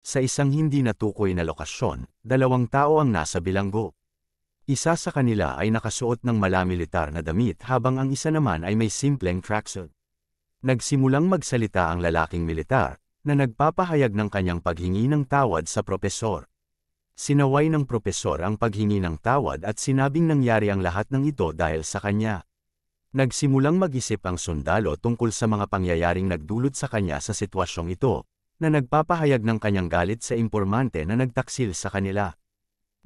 Sa isang hindi natukoy na lokasyon, dalawang tao ang nasa bilanggo. Isa sa kanila ay nakasuot ng malamilitar na damit habang ang isa naman ay may simpleng tracksuit. Nagsimulang magsalita ang lalaking militar, na nagpapahayag ng kanyang paghingi ng tawad sa propesor. Sinaway ng propesor ang paghingi ng tawad at sinabing nangyari ang lahat ng ito dahil sa kanya. Nagsimulang mag-isip ang sundalo tungkol sa mga pangyayaring nagdulot sa kanya sa sitwasyong ito, na nagpapahayag ng kanyang galit sa impormante na nagtaksil sa kanila.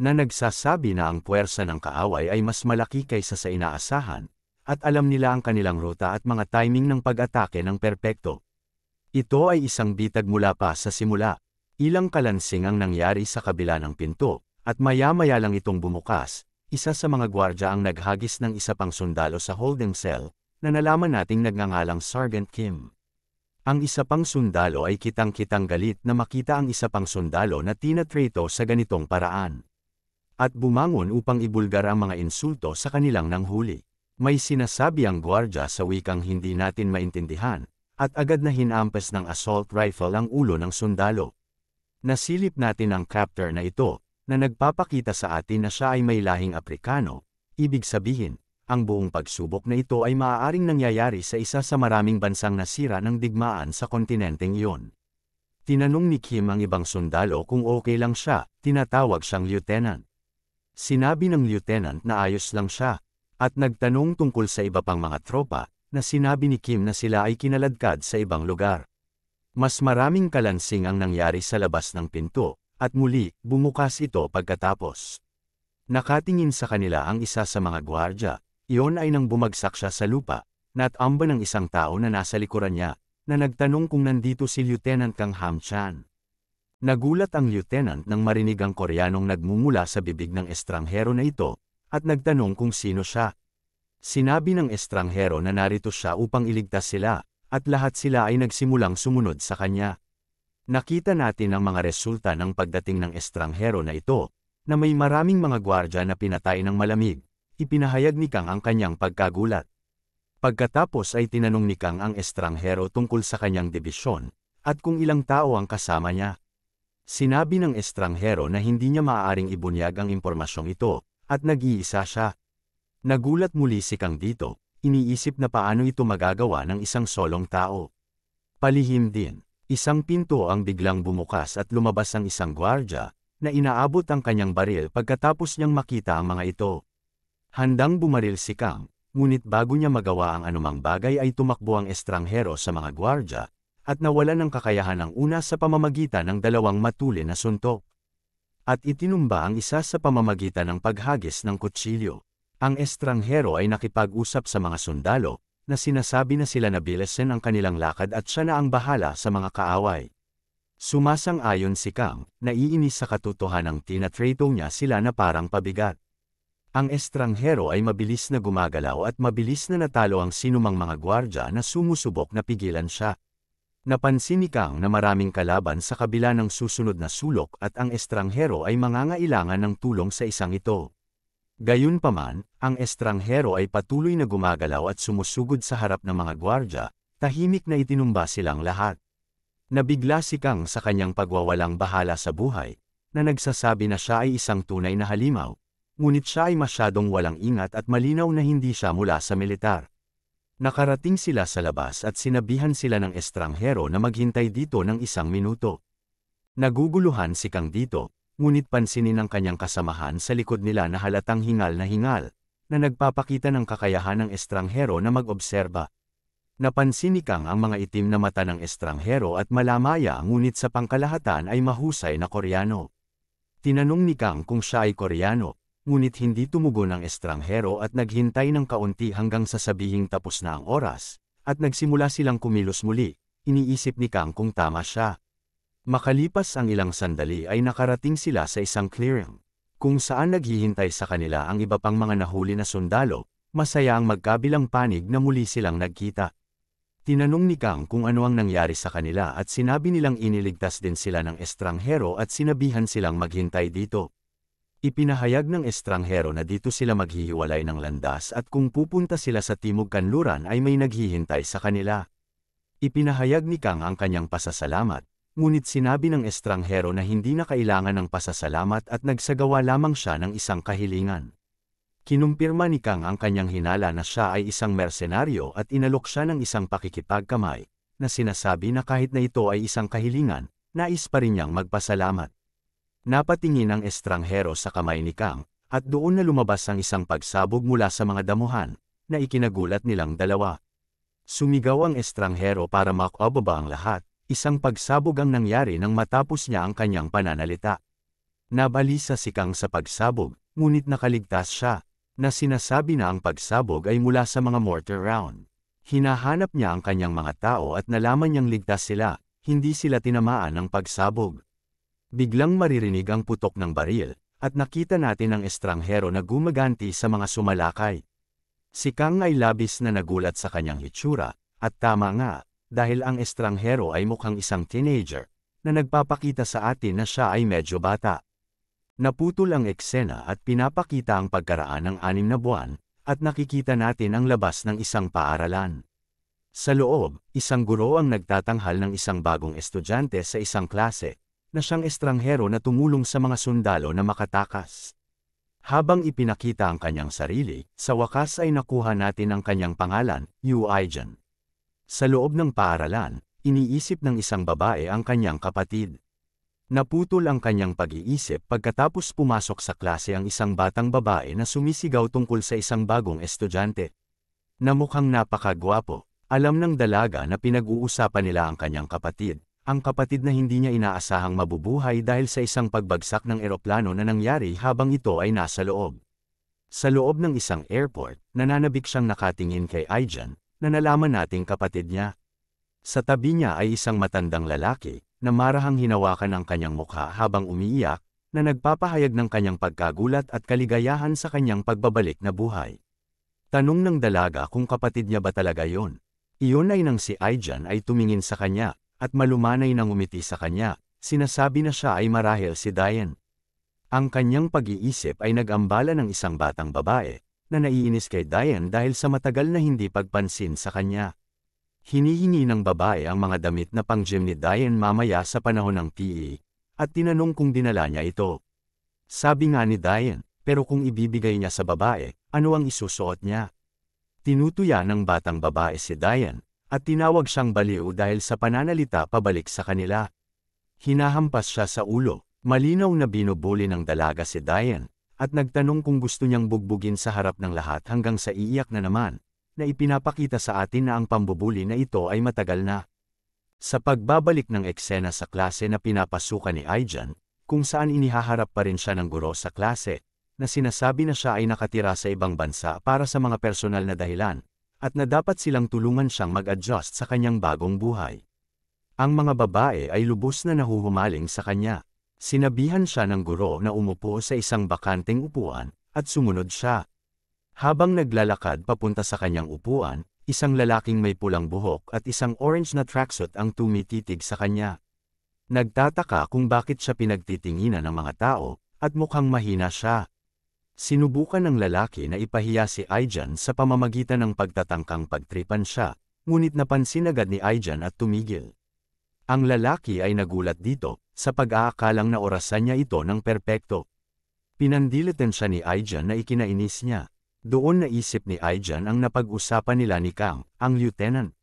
Na nagsasabi na ang puwersa ng kaaway ay mas malaki kaysa sa inaasahan, at alam nila ang kanilang ruta at mga timing ng pag-atake ng perpekto. Ito ay isang bitag mula pa sa simula. Ilang kalansing ang nangyari sa kabila ng pinto, at maya-maya lang itong bumukas, isa sa mga gwardya ang naghagis ng isa pang sundalo sa holding cell, na nalaman nating nagngangalang Sergeant Kim. Ang isa pang sundalo ay kitang-kitang galit na makita ang isa pang sundalo na tinatrito sa ganitong paraan. At bumangon upang ibulgar ang mga insulto sa kanilang nang huli. May sinasabi ang gwardya sa wikang hindi natin maintindihan, at agad na hinampas ng assault rifle ang ulo ng sundalo. Nasilip natin ang captor na ito, na nagpapakita sa atin na siya ay may lahing Aprikano, ibig sabihin, ang buong pagsubok na ito ay maaaring nangyayari sa isa sa maraming bansang nasira ng digmaan sa kontinenteng iyon. Tinanong ni Kim ang ibang sundalo kung okay lang siya, tinatawag siyang lieutenant. Sinabi ng lieutenant na ayos lang siya, at nagtanong tungkol sa iba pang mga tropa, na sinabi ni Kim na sila ay kinaladkad sa ibang lugar. Mas maraming kalansing ang nangyari sa labas ng pinto, at muli, bumukas ito pagkatapos. Nakatingin sa kanila ang isa sa mga gwardya, iyon ay nang bumagsak siya sa lupa, natamba ng isang tao na nasa likuran niya, na nagtanong kung nandito si Lieutenant Kang Hamchan. Nagulat ang lieutenant nang marinig ang Koreanong nagmumula sa bibig ng estranghero na ito, at nagtanong kung sino siya. Sinabi ng estranghero na narito siya upang iligtas sila, at lahat sila ay nagsimulang sumunod sa kanya. Nakita natin ang mga resulta ng pagdating ng estranghero na ito, na may maraming mga gwardya na pinatay ng malamig, ipinahayag ni Kang ang kanyang pagkagulat. Pagkatapos ay tinanong ni Kang ang estranghero tungkol sa kanyang dibisyon, at kung ilang tao ang kasama niya. Sinabi ng estranghero na hindi niya maaaring ibunyag ang impormasyong ito, at nag-iisa siya. Nagulat muli si Kang dito, iniisip na paano ito magagawa ng isang solong tao. Palihim din, isang pinto ang biglang bumukas at lumabas ang isang gwardya, na inaabot ang kanyang baril pagkatapos niyang makita ang mga ito. Handang bumaril si Kang, ngunit bago niya magawa ang anumang bagay ay tumakbo ang estranghero sa mga gwardya, at nawala ng kakayahan ang una sa pamamagitan ng dalawang matuli na suntok. At itinumba ang isa sa pamamagitan ng paghagis ng kutsilyo. Ang estranghero ay nakipag-usap sa mga sundalo, na sinasabi na sila na bilisin ang kanilang lakad at siya na ang bahala sa mga kaaway. Sumasang-ayon si Kang, naiinis sa katotohanan ng tinatrato niya sila na parang pabigat. Ang estranghero ay mabilis na gumagalaw at mabilis na natalo ang sinumang mga gwardya na sumusubok na pigilan siya. Napansin ni Kang na maraming kalaban sa kabila ng susunod na sulok at ang estranghero ay mangangailangan ng tulong sa isang ito. Gayunpaman, ang estranghero ay patuloy na gumagalaw at sumusugod sa harap ng mga gwardya, tahimik na itinumba silang lahat. Nabigla si Kang sa kanyang pagwawalang bahala sa buhay, na nagsasabi na siya ay isang tunay na halimaw, ngunit siya ay masyadong walang ingat at malinaw na hindi siya mula sa militar. Nakarating sila sa labas at sinabihan sila ng estranghero na maghintay dito ng isang minuto. Naguguluhan si Kang dito, ngunit pansinin ng kanyang kasamahan sa likod nila na halatang hingal na hingal, na nagpapakita ng kakayahan ng estranghero na mag-obserba. Napansin ni Kang ang mga itim na mata ng estranghero at malamaya ngunit sa pangkalahatan ay mahusay na Koreano. Tinanong ni Kang kung siya ay Koreano, ngunit hindi tumugon ang estranghero at naghintay ng kaunti hanggang sasabihing tapos na ang oras, at nagsimula silang kumilos muli, iniisip ni Kang kung tama siya. Makalipas ang ilang sandali ay nakarating sila sa isang clearing, kung saan naghihintay sa kanila ang iba pang mga nahuli na sundalo, masaya ang magkabilang panig na muli silang nagkita. Tinanong ni Kang kung ano ang nangyari sa kanila at sinabi nilang iniligtas din sila ng estranghero at sinabihan silang maghintay dito. Ipinahayag ng estranghero na dito sila maghihiwalay ng landas at kung pupunta sila sa Timog Kanluran ay may naghihintay sa kanila. Ipinahayag ni Kang ang kanyang pasasalamat, ngunit sinabi ng estranghero na hindi na kailangan ng pasasalamat at nagsagawa lamang siya ng isang kahilingan. Kinumpirma ni Kang ang kanyang hinala na siya ay isang mersenaryo at inalok siya ng isang pakikipagkamay, na sinasabi na kahit na ito ay isang kahilingan, nais pa rin niyang magpasalamat. Napatingin ang estranghero sa kamay ni Kang, at doon na lumabas ang isang pagsabog mula sa mga damuhan, na ikinagulat nilang dalawa. Sumigaw ang estranghero para makababa ang lahat, isang pagsabog ang nangyari nang matapos niya ang kanyang pananalita. Nabalisa si Kang sa pagsabog, ngunit nakaligtas siya, na sinasabi na ang pagsabog ay mula sa mga mortar round. Hinahanap niya ang kanyang mga tao at nalaman niyang ligtas sila, hindi sila tinamaan ng pagsabog biglang maririnig ang putok ng baril, at nakita natin ang estranghero na gumaganti sa mga sumalakay. Si Kang ay labis na nagulat sa kanyang hitsura, at tama nga, dahil ang estranghero ay mukhang isang teenager, na nagpapakita sa atin na siya ay medyo bata. Naputol ang eksena at pinapakita ang pagkaraan ng anim na buwan, at nakikita natin ang labas ng isang paaralan. Sa loob, isang guro ang nagtatanghal ng isang bagong estudyante sa isang klase, na siyang estranghero na tumulong sa mga sundalo na makatakas. Habang ipinakita ang kanyang sarili, sa wakas ay nakuha natin ang kanyang pangalan, Yu Aijan. Sa loob ng paaralan, iniisip ng isang babae ang kanyang kapatid. Naputol ang kanyang pag-iisip pagkatapos pumasok sa klase ang isang batang babae na sumisigaw tungkol sa isang bagong estudyante. Namukhang napakagwapo, alam ng dalaga na pinag-uusapan nila ang kanyang kapatid, ang kapatid na hindi niya inaasahang mabubuhay dahil sa isang pagbagsak ng eroplano na nangyari habang ito ay nasa loob. Sa loob ng isang airport, nananabik siyang nakatingin kay Aijan, na nalaman nating kapatid niya. Sa tabi niya ay isang matandang lalaki, na marahang hinawakan ang kanyang mukha habang umiiyak, na nagpapahayag ng kanyang pagkagulat at kaligayahan sa kanyang pagbabalik na buhay. Tanong ng dalaga kung kapatid niya ba talaga yon. Iyon ay nang si Aijan ay tumingin sa kanya, at malumanay nang umiti sa kanya, sinasabi na siya ay marahil si Diane. Ang kanyang pag-iisip ay nagambala ng isang batang babae, na naiinis kay Diane dahil sa matagal na hindi pagpansin sa kanya. Hinihingi ng babae ang mga damit na pang-gym ni Diane mamaya sa panahon ng PE, at tinanong kung dinala niya ito. Sabi nga ni Diane, pero kung ibibigay niya sa babae, ano ang isusuot niya? Tinutuya ng batang babae si Diane, at tinawag siyang baliw dahil sa pananalita pabalik sa kanila. Hinahampas siya sa ulo, malinaw na binubuli ng dalaga si Diane, at nagtanong kung gusto niyang bugbugin sa harap ng lahat hanggang sa iiyak na naman, na ipinapakita sa atin na ang pambubuli na ito ay matagal na. Sa pagbabalik ng eksena sa klase na pinapasukan ni Aijan, kung saan inihaharap pa rin siya ng guro sa klase, na sinasabi na siya ay nakatira sa ibang bansa para sa mga personal na dahilan, at na dapat silang tulungan siyang mag-adjust sa kanyang bagong buhay. Ang mga babae ay lubos na nahuhumaling sa kanya. Sinabihan siya ng guro na umupo sa isang bakanteng upuan, at sumunod siya. Habang naglalakad papunta sa kanyang upuan, isang lalaking may pulang buhok at isang orange na tracksuit ang tumititig sa kanya. Nagtataka kung bakit siya pinagtitinginan ng mga tao, at mukhang mahina siya. Sinubukan ng lalaki na ipahiya si Aijan sa pamamagitan ng pagtatangkang pagtripan siya, ngunit napansin agad ni Aijan at tumigil. Ang lalaki ay nagulat dito, sa pag-aakalang na orasan niya ito ng perpekto. Pinandilitan siya ni Aijan na ikinainis niya. Doon naisip ni Aijan ang napag-usapan nila ni Kang, ang lieutenant.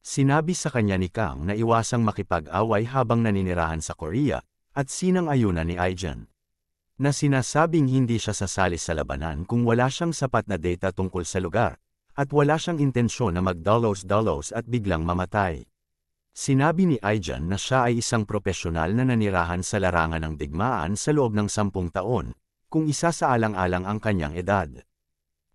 Sinabi sa kanya ni Kang na iwasang makipag-away habang naninirahan sa Korea, at sinang ayuna ni Aijan na sinasabing hindi siya sasali sa labanan kung wala siyang sapat na data tungkol sa lugar, at wala siyang intensyon na magdalos-dalos at biglang mamatay. Sinabi ni Aijan na siya ay isang propesyonal na nanirahan sa larangan ng digmaan sa loob ng sampung taon, kung isa sa alang-alang ang kanyang edad.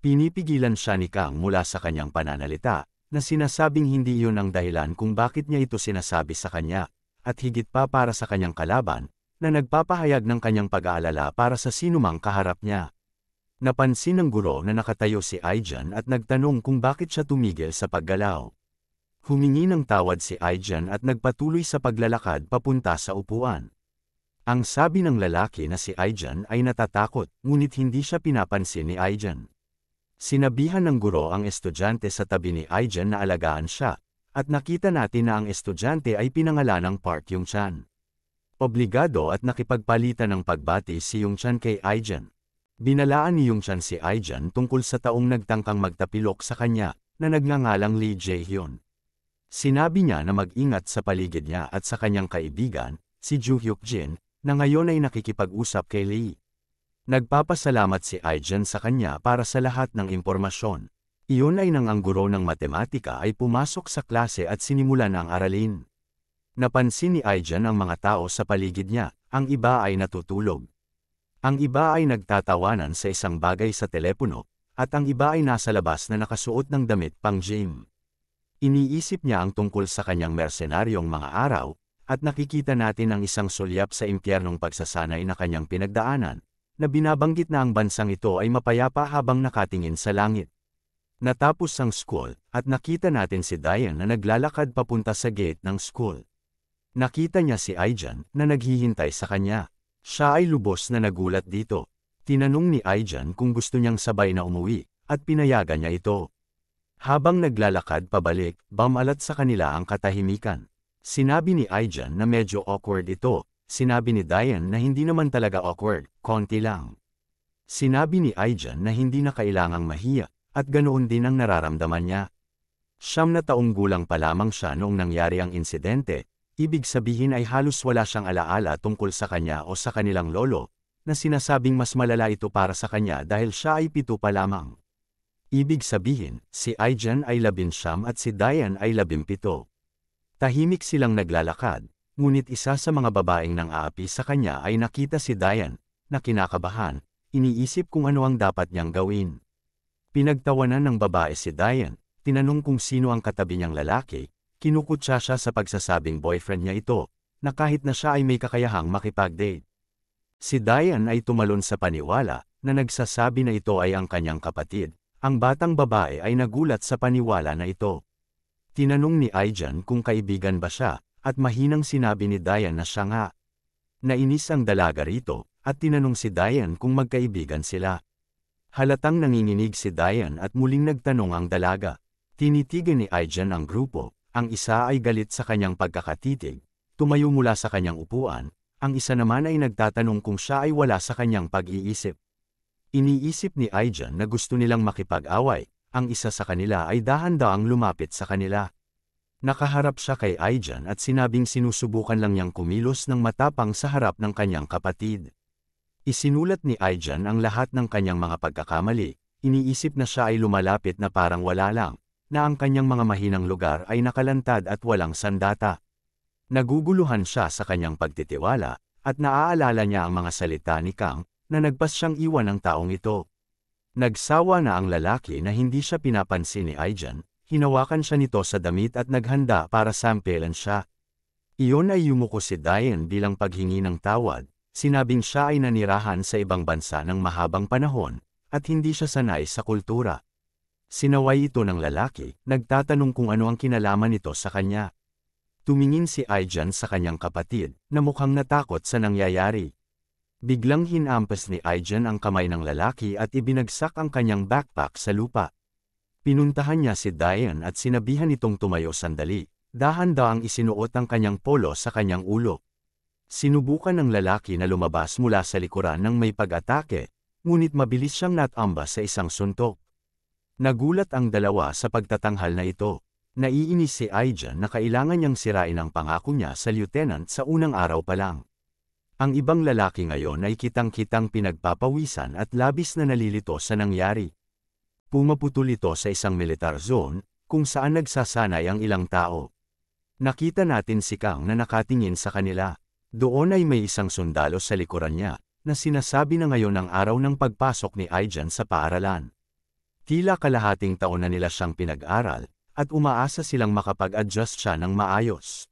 Pinipigilan siya ni Kang mula sa kanyang pananalita, na sinasabing hindi iyon ang dahilan kung bakit niya ito sinasabi sa kanya, at higit pa para sa kanyang kalaban, na nagpapahayag ng kanyang pag-aalala para sa sinumang kaharap niya. Napansin ng guro na nakatayo si Aijan at nagtanong kung bakit siya tumigil sa paggalaw. Humingi ng tawad si Aijan at nagpatuloy sa paglalakad papunta sa upuan. Ang sabi ng lalaki na si Aijan ay natatakot, ngunit hindi siya pinapansin ni Aijan. Sinabihan ng guro ang estudyante sa tabi ni Aijan na alagaan siya, at nakita natin na ang estudyante ay pinangalan ng Park Yung-chan. Obligado at nakipagpalitan ng pagbati si Yongchan kay Aijan. Binalaan ni Yongchan si Aijan tungkol sa taong nagtangkang magtapilok sa kanya, na nagngangalang Lee Jaehyun. Sinabi niya na mag-ingat sa paligid niya at sa kanyang kaibigan, si Ju Hyuk-jin, na ngayon ay nakikipag-usap kay Lee. Nagpapasalamat si Aijan sa kanya para sa lahat ng impormasyon. Iyon ay nang ang guro ng matematika ay pumasok sa klase at sinimulan ang aralin. Napansin ni Aijan ang mga tao sa paligid niya, ang iba ay natutulog. Ang iba ay nagtatawanan sa isang bagay sa telepono, at ang iba ay nasa labas na nakasuot ng damit pang gym. Iniisip niya ang tungkol sa kanyang mersenaryong mga araw, at nakikita natin ang isang sulyap sa impyernong pagsasanay na kanyang pinagdaanan, na binabanggit na ang bansang ito ay mapayapa habang nakatingin sa langit. Natapos ang school, at nakita natin si Diane na naglalakad papunta sa gate ng school. Nakita niya si Aijan na naghihintay sa kanya. Siya ay lubos na nagulat dito. Tinanong ni Aijan kung gusto niyang sabay na umuwi, at pinayagan niya ito. Habang naglalakad pabalik, bamalat sa kanila ang katahimikan. Sinabi ni Aijan na medyo awkward ito, sinabi ni Diane na hindi naman talaga awkward, konti lang. Sinabi ni Aijan na hindi na kailangang mahiya, at ganoon din ang nararamdaman niya. Siyam na taong gulang pa lamang siya noong nangyari ang insidente, ibig sabihin ay halos wala siyang alaala tungkol sa kanya o sa kanilang lolo, na sinasabing mas malala ito para sa kanya dahil siya ay pito pa lamang. Ibig sabihin, si Aijan ay labinsyam at si Dayan ay labimpito. Tahimik silang naglalakad, ngunit isa sa mga babaeng nang aapi sa kanya ay nakita si Dayan, na kinakabahan, iniisip kung ano ang dapat niyang gawin. Pinagtawanan ng babae si Dayan, tinanong kung sino ang katabi niyang lalaki, kinukutsa siya sa pagsasabing boyfriend niya ito, na kahit na siya ay may kakayahang makipag-date. Si Diane ay tumalon sa paniwala na nagsasabi na ito ay ang kanyang kapatid. Ang batang babae ay nagulat sa paniwala na ito. Tinanong ni Aijan kung kaibigan ba siya, at mahinang sinabi ni Diane na siya nga. Nainis ang dalaga rito, at tinanong si Diane kung magkaibigan sila. Halatang nanginginig si Diane at muling nagtanong ang dalaga. Tinitigan ni Aijan ang grupo, ang isa ay galit sa kanyang pagkakatitig, tumayo mula sa kanyang upuan, ang isa naman ay nagtatanong kung siya ay wala sa kanyang pag-iisip. Iniisip ni Aijan na gusto nilang makipag-away, ang isa sa kanila ay dahan-daang lumapit sa kanila. Nakaharap siya kay Aijan at sinabing sinusubukan lang niyang kumilos ng matapang sa harap ng kanyang kapatid. Isinulat ni Aijan ang lahat ng kanyang mga pagkakamali, iniisip na siya ay lumalapit na parang wala lang, na ang kanyang mga mahinang lugar ay nakalantad at walang sandata. Naguguluhan siya sa kanyang pagtitiwala, at naaalala niya ang mga salita ni Kang, na nagpas siyang iwan ng taong ito. Nagsawa na ang lalaki na hindi siya pinapansin ni Aijan, hinawakan siya nito sa damit at naghanda para sampelan siya. Iyon ay yumuko si Diane bilang paghingi ng tawad, sinabing siya ay nanirahan sa ibang bansa ng mahabang panahon, at hindi siya sanay sa kultura. Sinaway ito ng lalaki, nagtatanong kung ano ang kinalaman nito sa kanya. Tumingin si Aijan sa kanyang kapatid, na mukhang natakot sa nangyayari. Biglang hinampas ni Aijan ang kamay ng lalaki at ibinagsak ang kanyang backpack sa lupa. Pinuntahan niya si Diane at sinabihan itong tumayo sandali. dahan ang isinuot ang kanyang polo sa kanyang ulo. Sinubukan ng lalaki na lumabas mula sa likuran ng may pag-atake, ngunit mabilis siyang natamba sa isang suntok. Nagulat ang dalawa sa pagtatanghal na ito. Naiinis si Aija na kailangan niyang sirain ang pangako niya sa lieutenant sa unang araw pa lang. Ang ibang lalaki ngayon ay kitang-kitang pinagpapawisan at labis na nalilito sa nangyari. Pumaputol ito sa isang militar zone, kung saan nagsasanay ang ilang tao. Nakita natin si Kang na nakatingin sa kanila. Doon ay may isang sundalo sa likuran niya, na sinasabi na ngayon ang araw ng pagpasok ni Aijan sa paaralan. Tila kalahating taon na nila siyang pinag-aral, at umaasa silang makapag-adjust siya ng maayos.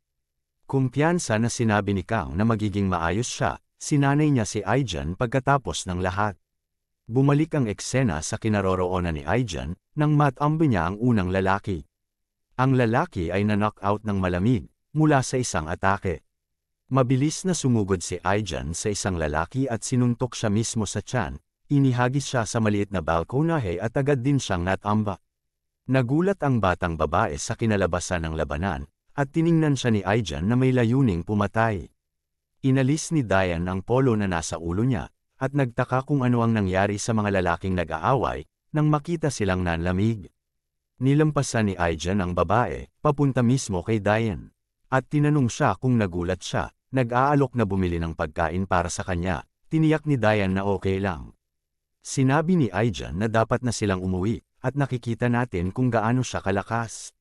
Kumpiyansa na sinabi ni Kang na magiging maayos siya, sinanay niya si Aijan pagkatapos ng lahat. Bumalik ang eksena sa kinaroroonan ni Aijan, nang matambi niya ang unang lalaki. Ang lalaki ay na-knockout ng malamig, mula sa isang atake. Mabilis na sumugod si Aijan sa isang lalaki at sinuntok siya mismo sa tiyan, Inihagis siya sa maliit na balkonahe at agad din siyang natamba. Nagulat ang batang babae sa kinalabasan ng labanan, at tiningnan siya ni Aijan na may layuning pumatay. Inalis ni Dayan ang polo na nasa ulo niya, at nagtaka kung ano ang nangyari sa mga lalaking nag-aaway, nang makita silang nanlamig. Nilampasan ni Aijan ang babae, papunta mismo kay Dayan. At tinanong siya kung nagulat siya, nag-aalok na bumili ng pagkain para sa kanya, tiniyak ni Dayan na okay lang. Sinabi ni Aija na dapat na silang umuwi, at nakikita natin kung gaano siya kalakas.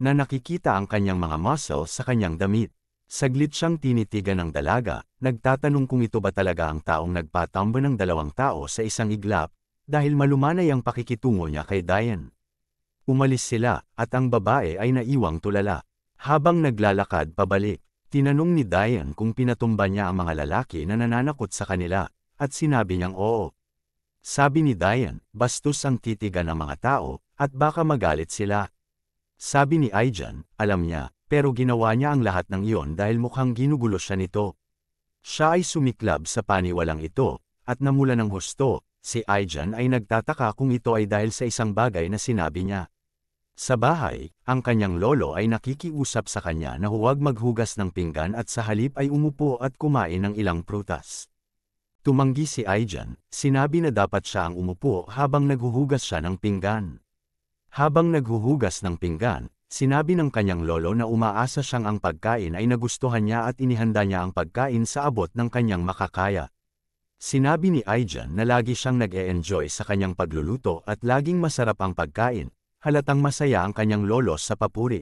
Na nakikita ang kanyang mga muscle sa kanyang damit. Saglit siyang tinitigan ng dalaga, nagtatanong kung ito ba talaga ang taong nagpatambo ng dalawang tao sa isang iglap, dahil malumanay ang pakikitungo niya kay Diane. Umalis sila, at ang babae ay naiwang tulala. Habang naglalakad pabalik, tinanong ni Diane kung pinatumba niya ang mga lalaki na nananakot sa kanila, at sinabi niyang oo. Sabi ni Diane, bastos ang titigan ng mga tao, at baka magalit sila. Sabi ni Aijan, alam niya, pero ginawa niya ang lahat ng iyon dahil mukhang ginugulo siya nito. Siya ay sumiklab sa paniwalang ito, at namula ng husto, si Aijan ay nagtataka kung ito ay dahil sa isang bagay na sinabi niya. Sa bahay, ang kanyang lolo ay nakikiusap sa kanya na huwag maghugas ng pinggan at sa halip ay umupo at kumain ng ilang prutas. Tumanggi si Aijan, sinabi na dapat siya ang umupo habang naghuhugas siya ng pinggan. Habang naghuhugas ng pinggan, sinabi ng kanyang lolo na umaasa siyang ang pagkain ay nagustuhan niya at inihanda niya ang pagkain sa abot ng kanyang makakaya. Sinabi ni Aijan na lagi siyang nag-e-enjoy sa kanyang pagluluto at laging masarap ang pagkain, halatang masaya ang kanyang lolo sa papuri.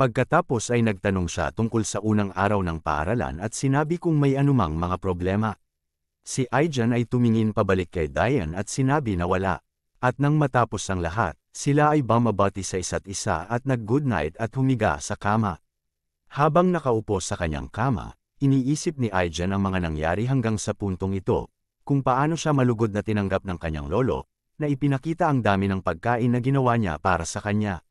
Pagkatapos ay nagtanong siya tungkol sa unang araw ng paaralan at sinabi kung may anumang mga problema. Si Aijan ay tumingin pabalik kay Dayan at sinabi na wala. At nang matapos ang lahat, sila ay bamabati sa isa't isa at nag-goodnight at humiga sa kama. Habang nakaupo sa kanyang kama, iniisip ni Aijan ang mga nangyari hanggang sa puntong ito, kung paano siya malugod na tinanggap ng kanyang lolo, na ipinakita ang dami ng pagkain na ginawa niya para sa kanya.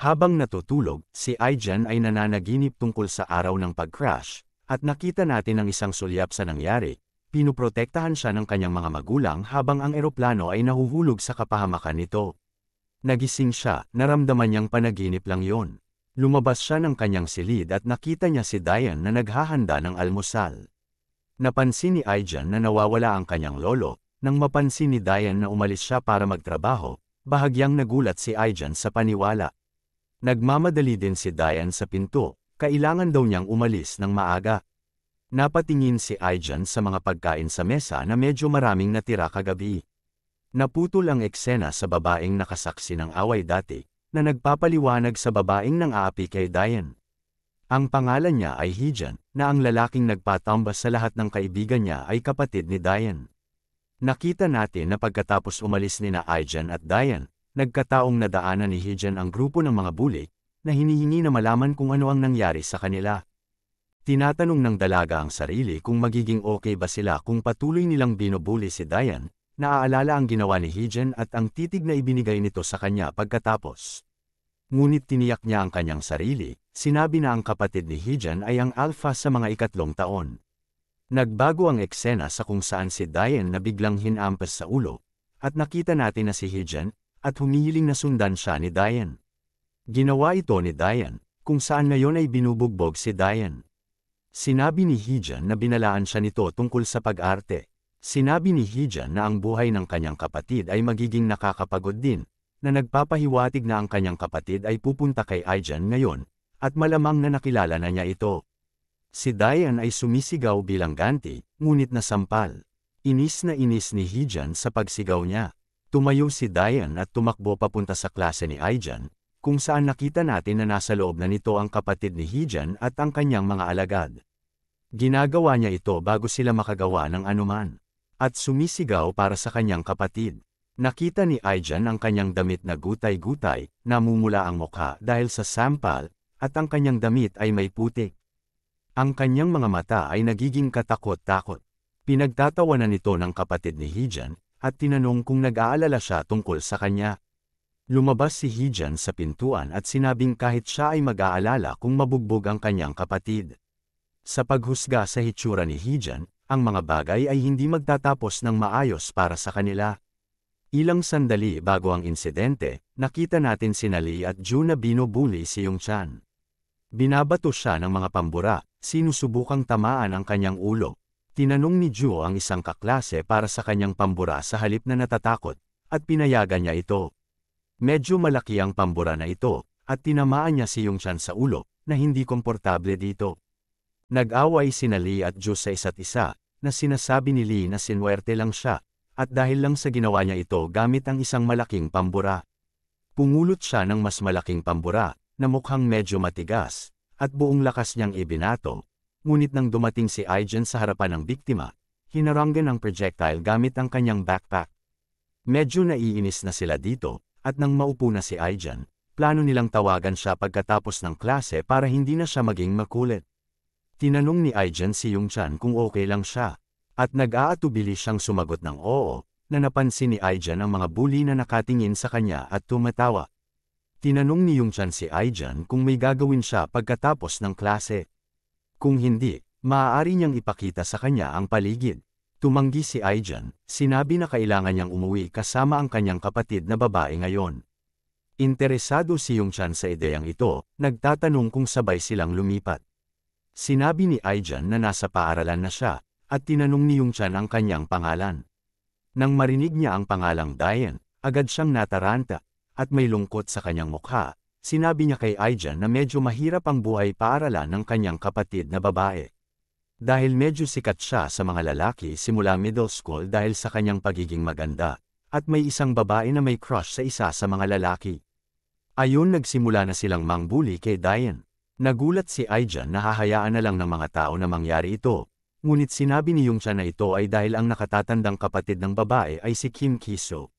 Habang natutulog, si Aijan ay nananaginip tungkol sa araw ng pag-crash, at nakita natin ang isang sulyap sa nangyari, Pinuprotektahan siya ng kanyang mga magulang habang ang eroplano ay nahuhulog sa kapahamakan nito. Nagising siya, naramdaman niyang panaginip lang yon. Lumabas siya ng kanyang silid at nakita niya si Diane na naghahanda ng almusal. Napansin ni Aijan na nawawala ang kanyang lolo, nang mapansin ni Diane na umalis siya para magtrabaho, bahagyang nagulat si Aijan sa paniwala. Nagmamadali din si Diane sa pinto, kailangan daw niyang umalis ng maaga. Napatingin si Aijan sa mga pagkain sa mesa na medyo maraming natira kagabi. Naputol ang eksena sa babaeng nakasaksi ng away dati, na nagpapaliwanag sa babaeng nang aapi kay Diane. Ang pangalan niya ay Hijan, na ang lalaking nagpatambas sa lahat ng kaibigan niya ay kapatid ni Diane. Nakita natin na pagkatapos umalis ni na Aijan at Diane, nagkataong nadaanan ni Hijan ang grupo ng mga bulik, na hinihingi na malaman kung ano ang nangyari sa kanila. Tinatanong ng dalaga ang sarili kung magiging okay ba sila kung patuloy nilang binubuli si Dayan, naaalala ang ginawa ni Hijen at ang titig na ibinigay nito sa kanya pagkatapos. Ngunit tiniyak niya ang kanyang sarili, sinabi na ang kapatid ni Hijan ay ang alpha sa mga ikatlong taon. Nagbago ang eksena sa kung saan si Dayan na biglang hinampas sa ulo, at nakita natin na si Hijan, at humihiling na sundan siya ni Dayan. Ginawa ito ni Dayan, kung saan ngayon ay binubugbog si Dayan. Sinabi ni Hijan na binalaan siya nito tungkol sa pag-arte. Sinabi ni Hijan na ang buhay ng kanyang kapatid ay magiging nakakapagod din, na nagpapahiwatig na ang kanyang kapatid ay pupunta kay Aijan ngayon, at malamang na nakilala na niya ito. Si Dayan ay sumisigaw bilang ganti, ngunit nasampal. Inis na inis ni Hijan sa pagsigaw niya. Tumayo si Dayan at tumakbo papunta sa klase ni Aijan, kung saan nakita natin na nasa loob na nito ang kapatid ni Hijan at ang kanyang mga alagad. Ginagawa niya ito bago sila makagawa ng anuman. At sumisigaw para sa kanyang kapatid. Nakita ni Aijan ang kanyang damit na gutay-gutay, namumula ang mukha dahil sa sampal, at ang kanyang damit ay may putik. Ang kanyang mga mata ay nagiging katakot-takot. Pinagtatawanan ito ng kapatid ni Hijan, at tinanong kung nag-aalala siya tungkol sa kanya. Lumabas si Hijan sa pintuan at sinabing kahit siya ay mag-aalala kung mabugbog ang kanyang kapatid. Sa paghusga sa hitsura ni Hijan, ang mga bagay ay hindi magtatapos ng maayos para sa kanila. Ilang sandali bago ang insidente, nakita natin si Nali at Ju na binubuli si Yung Binabato siya ng mga pambura, sinusubukang tamaan ang kanyang ulo. Tinanong ni Ju ang isang kaklase para sa kanyang pambura sa halip na natatakot, at pinayagan niya ito. Medyo malaki ang pambura na ito, at tinamaan niya si Yongchan sa ulo, na hindi komportable dito. Nag-away sina Lee at Ju sa isa't isa, na sinasabi ni Lee na sinwerte lang siya, at dahil lang sa ginawa niya ito gamit ang isang malaking pambura. Pungulot siya ng mas malaking pambura, na mukhang medyo matigas, at buong lakas niyang ibinato, ngunit nang dumating si Aijen sa harapan ng biktima, hinaranggan ang projectile gamit ang kanyang backpack. Medyo naiinis na sila dito, at nang maupo na si Aijan, plano nilang tawagan siya pagkatapos ng klase para hindi na siya maging makulit. Tinanong ni Aijan si Yongchan kung okay lang siya, at nag-aatubili siyang sumagot ng oo, na napansin ni Aijan ang mga bully na nakatingin sa kanya at tumatawa. Tinanong ni Yongchan si Aijan kung may gagawin siya pagkatapos ng klase. Kung hindi, maaari niyang ipakita sa kanya ang paligid. Tumanggi si Aijan, sinabi na kailangan niyang umuwi kasama ang kanyang kapatid na babae ngayon. Interesado si Yongchan sa ideyang ito, nagtatanong kung sabay silang lumipat. Sinabi ni Aijan na nasa paaralan na siya, at tinanong ni Yongchan ang kanyang pangalan. Nang marinig niya ang pangalang Diane, agad siyang nataranta, at may lungkot sa kanyang mukha, sinabi niya kay Aijan na medyo mahirap ang buhay paaralan ng kanyang kapatid na babae. Dahil medyo sikat siya sa mga lalaki simula middle school dahil sa kanyang pagiging maganda, at may isang babae na may crush sa isa sa mga lalaki. Ayun nagsimula na silang mangbuli kay Diane. Nagulat si Aijan na hahayaan na lang ng mga tao na mangyari ito, ngunit sinabi ni Chan na ito ay dahil ang nakatatandang kapatid ng babae ay si Kim Kiso.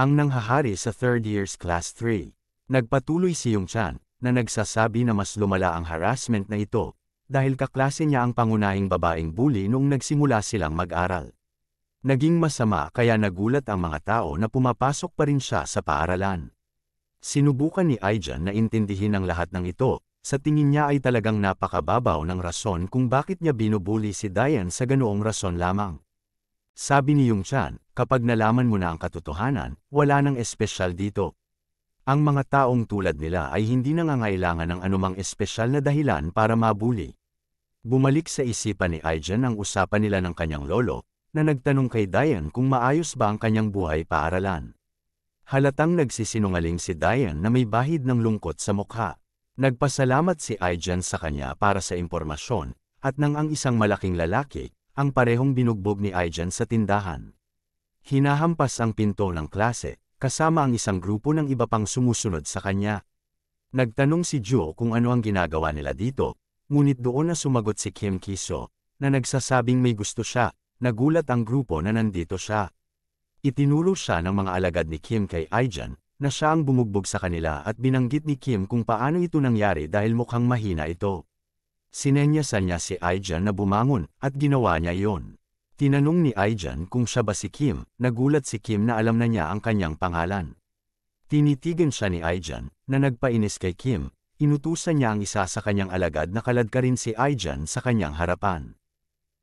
Ang nanghahari sa third year's class 3. Nagpatuloy si Chan na nagsasabi na mas lumala ang harassment na ito, dahil kaklase niya ang pangunahing babaeng bully noong nagsimula silang mag-aral. Naging masama kaya nagulat ang mga tao na pumapasok pa rin siya sa paaralan. Sinubukan ni Aijan na intindihin ang lahat ng ito, sa tingin niya ay talagang napakababaw ng rason kung bakit niya binubuli si Diane sa ganoong rason lamang. Sabi ni Yung Chan, kapag nalaman mo na ang katotohanan, wala nang espesyal dito. Ang mga taong tulad nila ay hindi nangangailangan ng anumang espesyal na dahilan para mabuli. Bumalik sa isipan ni Aijan ang usapan nila ng kanyang lolo, na nagtanong kay Diane kung maayos ba ang kanyang buhay paaralan. Halatang nagsisinungaling si Diane na may bahid ng lungkot sa mukha. Nagpasalamat si Aijan sa kanya para sa impormasyon, at nang ang isang malaking lalaki, ang parehong binugbog ni Aijan sa tindahan. Hinahampas ang pinto ng klase, kasama ang isang grupo ng iba pang sumusunod sa kanya. Nagtanong si Joe kung ano ang ginagawa nila dito, ngunit doon na sumagot si Kim Kiso, na nagsasabing may gusto siya, nagulat ang grupo na nandito siya. Itinuro siya ng mga alagad ni Kim kay Aijan, na siya ang bumugbog sa kanila at binanggit ni Kim kung paano ito nangyari dahil mukhang mahina ito. Sinenyasan niya si Aijan na bumangon at ginawa niya iyon. Tinanong ni Aijan kung siya ba si Kim, nagulat si Kim na alam na niya ang kanyang pangalan. Tinitigan siya ni Aijan na nagpainis kay Kim inutusan niya ang isa sa kanyang alagad na kaladkarin si Aijan sa kanyang harapan.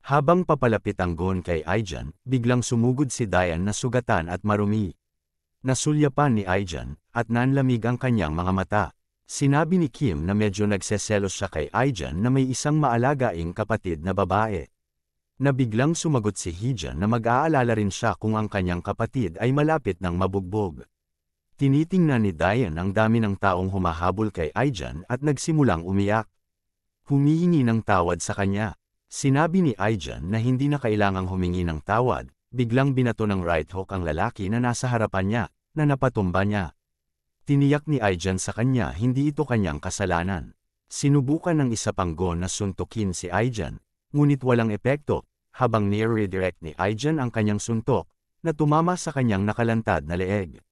Habang papalapit ang gon kay Aijan, biglang sumugod si Dayan na sugatan at marumi. Nasulyapan ni Aijan, at nanlamig ang kanyang mga mata. Sinabi ni Kim na medyo nagseselos siya kay Aijan na may isang maalagaing kapatid na babae. Nabiglang sumagot si Hijan na mag-aalala rin siya kung ang kanyang kapatid ay malapit ng mabugbog. Tinitingnan ni Diane ang dami ng taong humahabol kay Aijan at nagsimulang umiyak. Humihingi ng tawad sa kanya. Sinabi ni Aijan na hindi na kailangang humingi ng tawad, biglang binato ng right hook ang lalaki na nasa harapan niya, na napatumba niya. Tiniyak ni Aijan sa kanya hindi ito kanyang kasalanan. Sinubukan ng isa panggon na suntukin si Aijan, ngunit walang epekto, habang nire-redirect ni Aijan ang kanyang suntok, na tumama sa kanyang nakalantad na leeg.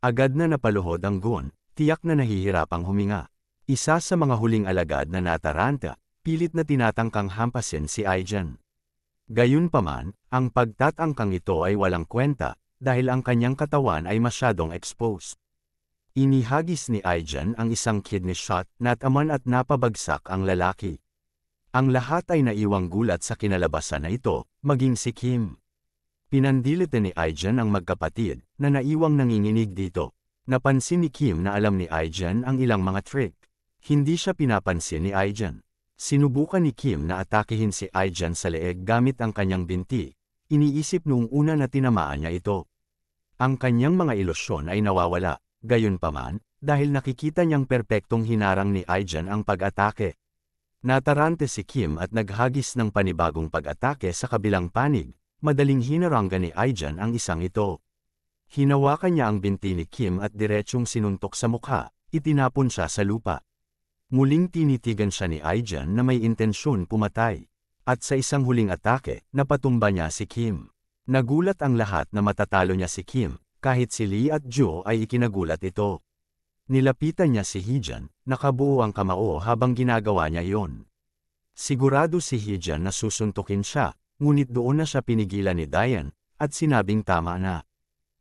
Agad na napaluhod ang gun, tiyak na nahihirapang huminga. Isa sa mga huling alagad na nataranta, pilit na tinatangkang hampasin si Aijan. Gayunpaman, ang pagtatangkang ito ay walang kwenta, dahil ang kanyang katawan ay masyadong exposed. Inihagis ni Aijan ang isang kidney shot na nataman at napabagsak ang lalaki. Ang lahat ay naiwang gulat sa kinalabasan na ito, maging si Kim. Pinandilite ni Aijan ang magkapatid, na naiwang nanginginig dito. Napansin ni Kim na alam ni Aijan ang ilang mga trick. Hindi siya pinapansin ni Aijan. Sinubukan ni Kim na atakihin si Aijan sa leeg gamit ang kanyang binti. Iniisip noong una na tinamaan niya ito. Ang kanyang mga ilusyon ay nawawala, gayunpaman, dahil nakikita niyang perpektong hinarang ni Aijan ang pag-atake. Natarante si Kim at naghagis ng panibagong pag-atake sa kabilang panig, madaling hinarangga ni Aijan ang isang ito. Hinawakan niya ang binti ni Kim at diretsyong sinuntok sa mukha, itinapon siya sa lupa. Muling tinitigan siya ni Aijan na may intensyon pumatay. At sa isang huling atake, napatumba niya si Kim. Nagulat ang lahat na matatalo niya si Kim, kahit si Lee at Joe ay ikinagulat ito. Nilapitan niya si Hijan, nakabuo ang kamao habang ginagawa niya yon. Sigurado si Hijan na susuntukin siya, ngunit doon na siya pinigilan ni Diane, at sinabing tama na.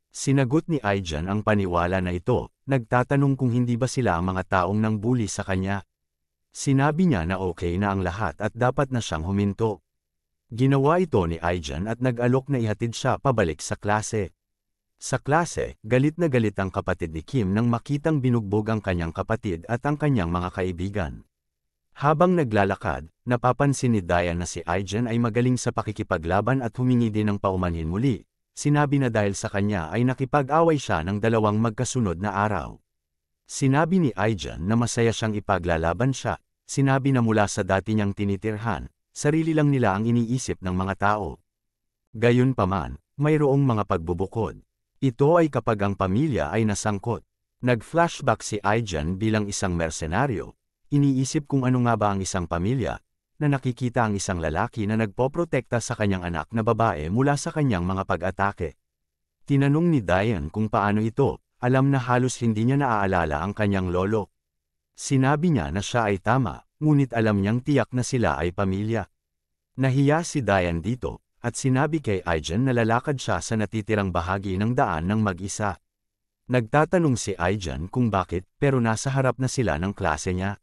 Sinagot ni Aijan ang paniwala na ito, nagtatanong kung hindi ba sila ang mga taong nang bully sa kanya. Sinabi niya na okay na ang lahat at dapat na siyang huminto. Ginawa ito ni Aijan at nag-alok na ihatid siya pabalik sa klase. Sa klase, galit na galit ang kapatid ni Kim nang makitang binugbog ang kanyang kapatid at ang kanyang mga kaibigan. Habang naglalakad, napapansin ni Diane na si Aijan ay magaling sa pakikipaglaban at humingi din ng paumanhin muli, sinabi na dahil sa kanya ay nakipag-away siya ng dalawang magkasunod na araw. Sinabi ni Aijan na masaya siyang ipaglalaban siya, sinabi na mula sa dati niyang tinitirhan, sarili lang nila ang iniisip ng mga tao. Gayunpaman, mayroong mga pagbubukod. Ito ay kapag ang pamilya ay nasangkot. Nag-flashback si Aijan bilang isang mersenaryo, iniisip kung ano nga ba ang isang pamilya, na nakikita ang isang lalaki na nagpoprotekta sa kanyang anak na babae mula sa kanyang mga pag-atake. Tinanong ni Diane kung paano ito, alam na halos hindi niya naaalala ang kanyang lolo. Sinabi niya na siya ay tama, ngunit alam niyang tiyak na sila ay pamilya. Nahiya si Diane dito, at sinabi kay Aijen na lalakad siya sa natitirang bahagi ng daan ng mag-isa. Nagtatanong si Aijan kung bakit pero nasa harap na sila ng klase niya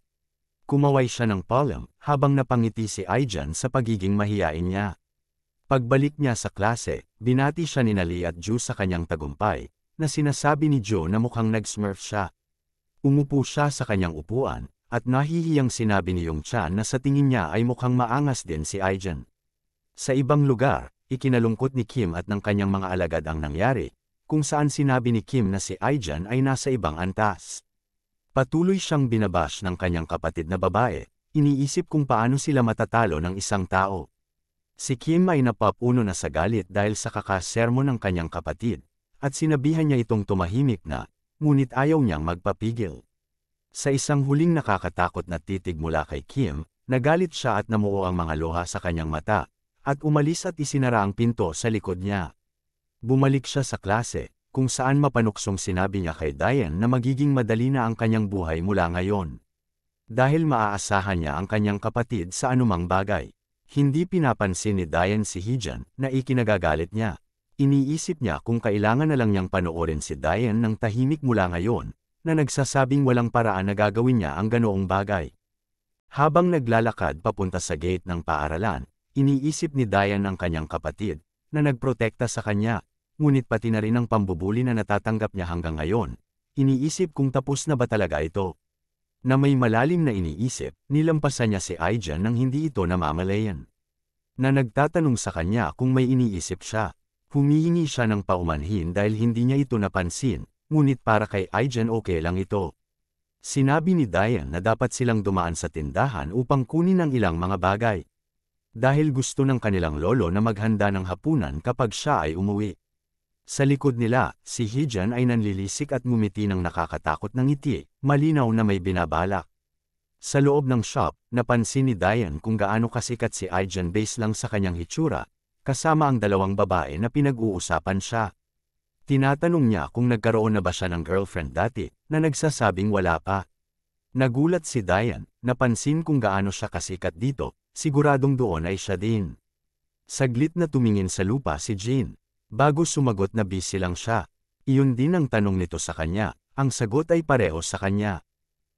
kumaway siya ng palm habang napangiti si Aijan sa pagiging mahiyain niya. Pagbalik niya sa klase, binati siya ni Nali at Ju sa kanyang tagumpay, na sinasabi ni Joe na mukhang nag-smurf siya. Umupo siya sa kanyang upuan, at nahihiyang sinabi ni Yong Chan na sa tingin niya ay mukhang maangas din si Aijan. Sa ibang lugar, ikinalungkot ni Kim at ng kanyang mga alagad ang nangyari, kung saan sinabi ni Kim na si Aijan ay nasa ibang antas. Patuloy siyang binabash ng kanyang kapatid na babae, iniisip kung paano sila matatalo ng isang tao. Si Kim ay napapuno na sa galit dahil sa kakasermo ng kanyang kapatid, at sinabihan niya itong tumahimik na, ngunit ayaw niyang magpapigil. Sa isang huling nakakatakot na titig mula kay Kim, nagalit siya at namuo ang mga luha sa kanyang mata, at umalis at isinara ang pinto sa likod niya. Bumalik siya sa klase, kung saan mapanuksong sinabi niya kay Diane na magiging madali na ang kanyang buhay mula ngayon. Dahil maaasahan niya ang kanyang kapatid sa anumang bagay. Hindi pinapansin ni Diane si Hijan na ikinagagalit niya. Iniisip niya kung kailangan na lang niyang panoorin si Diane ng tahimik mula ngayon, na nagsasabing walang paraan na gagawin niya ang ganoong bagay. Habang naglalakad papunta sa gate ng paaralan, iniisip ni Diane ang kanyang kapatid, na nagprotekta sa kanya, ngunit pati na rin ang pambubuli na natatanggap niya hanggang ngayon. Iniisip kung tapos na ba talaga ito. Na may malalim na iniisip, nilampasan niya si Aijan nang hindi ito namamalayan. Na nagtatanong sa kanya kung may iniisip siya. Humihingi siya ng paumanhin dahil hindi niya ito napansin, ngunit para kay Aijan okay lang ito. Sinabi ni Diane na dapat silang dumaan sa tindahan upang kunin ang ilang mga bagay. Dahil gusto ng kanilang lolo na maghanda ng hapunan kapag siya ay umuwi. Sa likod nila, si Hijan ay nanlilisik at ngumiti ng nakakatakot ng ngiti, malinaw na may binabalak. Sa loob ng shop, napansin ni Diane kung gaano kasikat si Hijan base lang sa kanyang hitsura, kasama ang dalawang babae na pinag-uusapan siya. Tinatanong niya kung nagkaroon na ba siya ng girlfriend dati, na nagsasabing wala pa. Nagulat si Diane, napansin kung gaano siya kasikat dito, siguradong doon ay siya din. Saglit na tumingin sa lupa si Jean, Bago sumagot na busy lang siya. Iyon din ang tanong nito sa kanya. Ang sagot ay pareho sa kanya.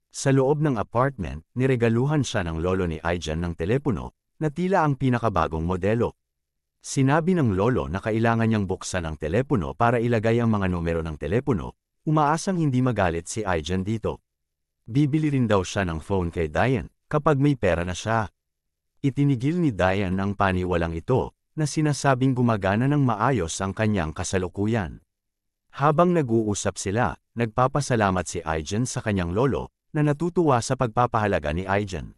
Sa loob ng apartment, niregaluhan siya ng lolo ni Aijan ng telepono, na tila ang pinakabagong modelo. Sinabi ng lolo na kailangan niyang buksan ang telepono para ilagay ang mga numero ng telepono, umaasang hindi magalit si Aijan dito. Bibili rin daw siya ng phone kay Diane, kapag may pera na siya. Itinigil ni Diane ang paniwalang ito, na sinasabing gumagana ng maayos ang kanyang kasalukuyan. Habang nag-uusap sila, nagpapasalamat si Aijen sa kanyang lolo, na natutuwa sa pagpapahalaga ni Aijen.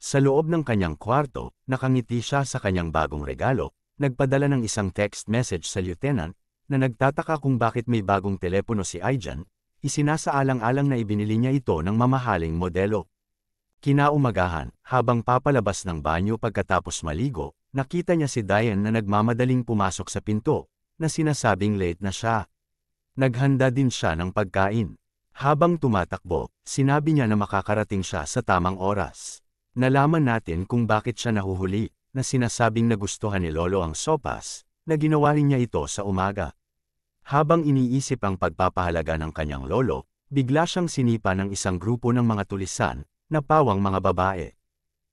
Sa loob ng kanyang kwarto, nakangiti siya sa kanyang bagong regalo, nagpadala ng isang text message sa lieutenant, na nagtataka kung bakit may bagong telepono si Aijan, isinasaalang-alang na ibinili niya ito ng mamahaling modelo. Kinaumagahan, habang papalabas ng banyo pagkatapos maligo, nakita niya si Diane na nagmamadaling pumasok sa pinto, na sinasabing late na siya. Naghanda din siya ng pagkain. Habang tumatakbo, sinabi niya na makakarating siya sa tamang oras. Nalaman natin kung bakit siya nahuhuli, na sinasabing nagustuhan ni Lolo ang sopas, na ginawa rin niya ito sa umaga. Habang iniisip ang pagpapahalaga ng kanyang lolo, bigla siyang sinipa ng isang grupo ng mga tulisan, na pawang mga babae.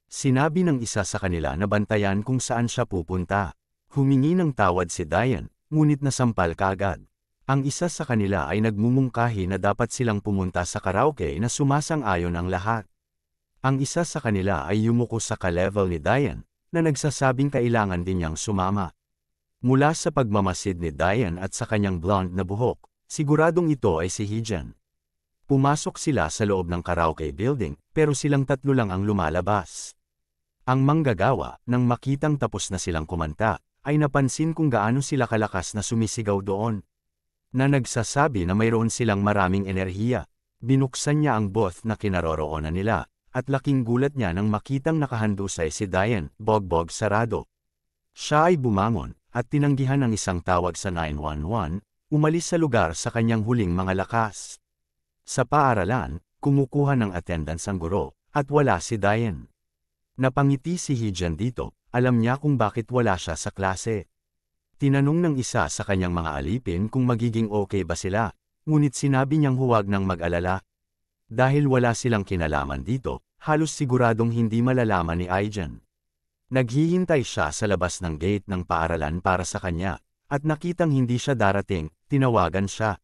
Sinabi ng isa sa kanila na bantayan kung saan siya pupunta. Humingi ng tawad si Diane, ngunit nasampal kaagad. Ang isa sa kanila ay nagmumungkahi na dapat silang pumunta sa karaoke na sumasang-ayon ang lahat. Ang isa sa kanila ay yumuko sa ka-level ni Diane, na nagsasabing kailangan din niyang sumama. Mula sa pagmamasid ni Diane at sa kanyang blonde na buhok, siguradong ito ay si Hijan. Pumasok sila sa loob ng karaoke building, pero silang tatlo lang ang lumalabas. Ang manggagawa, nang makitang tapos na silang kumanta, ay napansin kung gaano sila kalakas na sumisigaw doon. Na nagsasabi na mayroon silang maraming enerhiya, binuksan niya ang booth na kinaroroonan nila, at laking gulat niya nang makitang nakahandusay si Diane, bogbog sarado. Siya ay bumangon, at tinanggihan ang isang tawag sa 911, umalis sa lugar sa kanyang huling mga lakas. Sa paaralan, kumukuha ng attendance ang guro, at wala si Diane. Napangiti si Hijan dito, alam niya kung bakit wala siya sa klase. Tinanong ng isa sa kanyang mga alipin kung magiging okay ba sila, ngunit sinabi niyang huwag nang mag-alala. Dahil wala silang kinalaman dito, halos siguradong hindi malalaman ni Aijan. Naghihintay siya sa labas ng gate ng paaralan para sa kanya, at nakitang hindi siya darating, tinawagan siya.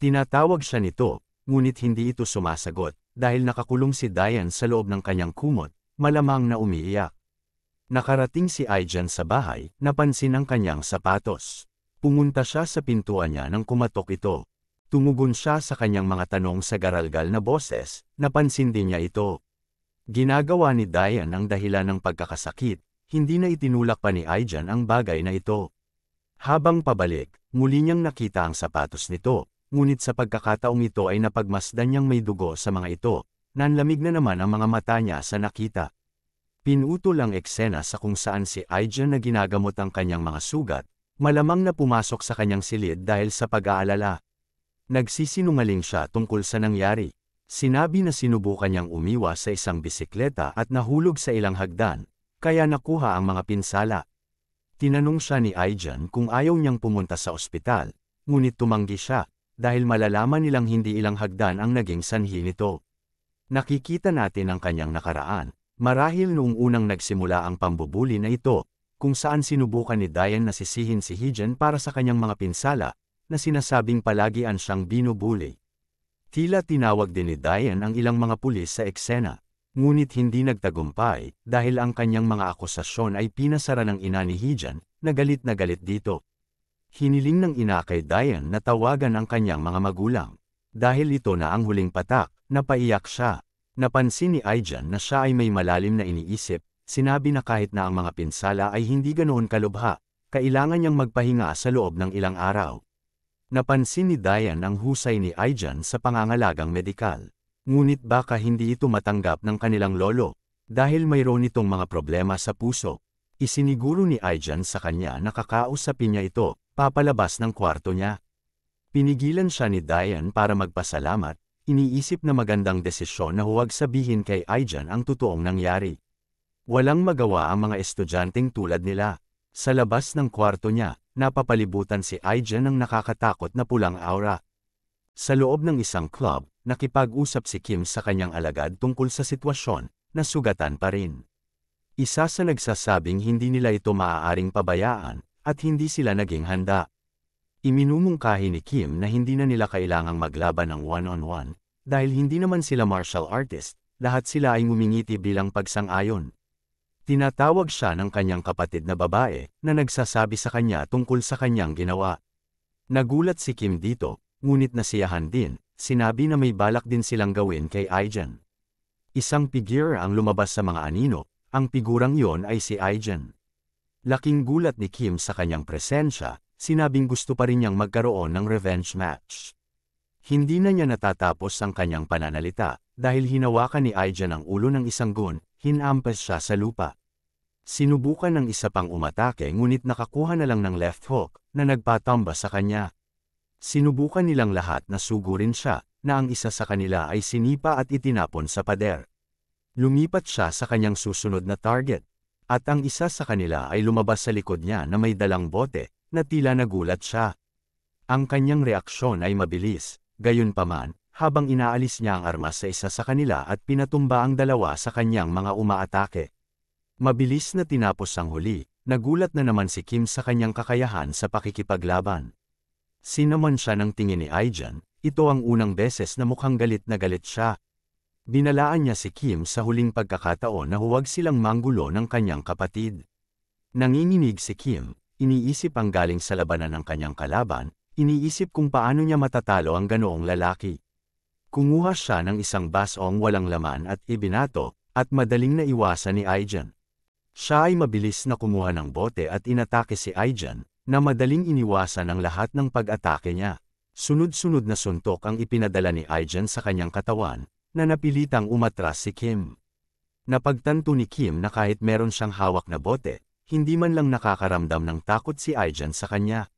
Tinatawag siya nito, ngunit hindi ito sumasagot, dahil nakakulong si Diane sa loob ng kanyang kumot, malamang na umiiyak. Nakarating si Aijan sa bahay, napansin ang kanyang sapatos. Pumunta siya sa pintuan niya nang kumatok ito. Tumugon siya sa kanyang mga tanong sa garalgal na boses, napansin din niya ito. Ginagawa ni Diane ang dahilan ng pagkakasakit, hindi na itinulak pa ni Aijan ang bagay na ito. Habang pabalik, muli niyang nakita ang sapatos nito, ngunit sa pagkakataong ito ay napagmasdan niyang may dugo sa mga ito. Nanlamig na naman ang mga mata niya sa nakita. Pinuto lang eksena sa kung saan si Aijan na ginagamot ang kanyang mga sugat, malamang na pumasok sa kanyang silid dahil sa pag-aalala. Nagsisinungaling siya tungkol sa nangyari. Sinabi na sinubukan niyang umiwa sa isang bisikleta at nahulog sa ilang hagdan, kaya nakuha ang mga pinsala. Tinanong siya ni Aijan kung ayaw niyang pumunta sa ospital, ngunit tumanggi siya, dahil malalaman nilang hindi ilang hagdan ang naging sanhi nito nakikita natin ang kanyang nakaraan, marahil noong unang nagsimula ang pambubuli na ito, kung saan sinubukan ni Diane na sisihin si Hijan para sa kanyang mga pinsala, na sinasabing palagian siyang binubuli. Tila tinawag din ni Diane ang ilang mga pulis sa eksena, ngunit hindi nagtagumpay dahil ang kanyang mga akusasyon ay pinasara ng ina ni Hijan, na galit na galit dito. Hiniling ng ina kay Diane na tawagan ang kanyang mga magulang. Dahil ito na ang huling patak, Napaiyak siya. Napansin ni Aijan na siya ay may malalim na iniisip, sinabi na kahit na ang mga pinsala ay hindi ganoon kalubha, kailangan niyang magpahinga sa loob ng ilang araw. Napansin ni Dayan ang husay ni Aijan sa pangangalagang medikal. Ngunit baka hindi ito matanggap ng kanilang lolo, dahil mayroon itong mga problema sa puso. Isiniguro ni Aijan sa kanya na kakausapin niya ito, papalabas ng kwarto niya. Pinigilan siya ni Dayan para magpasalamat, iniisip na magandang desisyon na huwag sabihin kay Aijan ang totoong nangyari. Walang magawa ang mga estudyanteng tulad nila. Sa labas ng kwarto niya, napapalibutan si Aijan ng nakakatakot na pulang aura. Sa loob ng isang club, nakipag-usap si Kim sa kanyang alagad tungkol sa sitwasyon, na sugatan pa rin. Isa sa nagsasabing hindi nila ito maaaring pabayaan, at hindi sila naging handa. Iminumungkahi ni Kim na hindi na nila kailangang maglaban ng one-on-one, -on -one, dahil hindi naman sila martial artist, lahat sila ay ngumingiti bilang pagsang-ayon. Tinatawag siya ng kanyang kapatid na babae na nagsasabi sa kanya tungkol sa kanyang ginawa. Nagulat si Kim dito, ngunit nasiyahan din, sinabi na may balak din silang gawin kay Aijan. Isang figure ang lumabas sa mga anino, ang figurang yon ay si Aijan. Laking gulat ni Kim sa kanyang presensya, sinabing gusto pa rin niyang magkaroon ng revenge match. Hindi na niya natatapos ang kanyang pananalita, dahil hinawakan ni Aijan ang ulo ng isang gun, hinampas siya sa lupa. Sinubukan ng isa pang umatake ngunit nakakuha na lang ng left hook, na nagpatamba sa kanya. Sinubukan nilang lahat na sugurin siya, na ang isa sa kanila ay sinipa at itinapon sa pader. Lumipat siya sa kanyang susunod na target, at ang isa sa kanila ay lumabas sa likod niya na may dalang bote, na tila nagulat siya. Ang kanyang reaksyon ay mabilis, gayunpaman, habang inaalis niya ang armas sa isa sa kanila at pinatumba ang dalawa sa kanyang mga umaatake. Mabilis na tinapos ang huli, nagulat na naman si Kim sa kanyang kakayahan sa pakikipaglaban. Sinaman siya ng tingin ni Aijan, ito ang unang beses na mukhang galit na galit siya. Binalaan niya si Kim sa huling pagkakataon na huwag silang manggulo ng kanyang kapatid. Nanginginig si Kim, iniisip ang galing sa labanan ng kanyang kalaban, iniisip kung paano niya matatalo ang ganoong lalaki. Kumuha siya ng isang basong walang laman at ibinato, at madaling naiwasan ni Aijan. Siya ay mabilis na kumuha ng bote at inatake si Aijan, na madaling iniwasan ang lahat ng pag-atake niya. Sunod-sunod na suntok ang ipinadala ni Aijan sa kanyang katawan, na napilitang umatras si Kim. Napagtanto ni Kim na kahit meron siyang hawak na bote, hindi man lang nakakaramdam ng takot si Aijan sa kanya.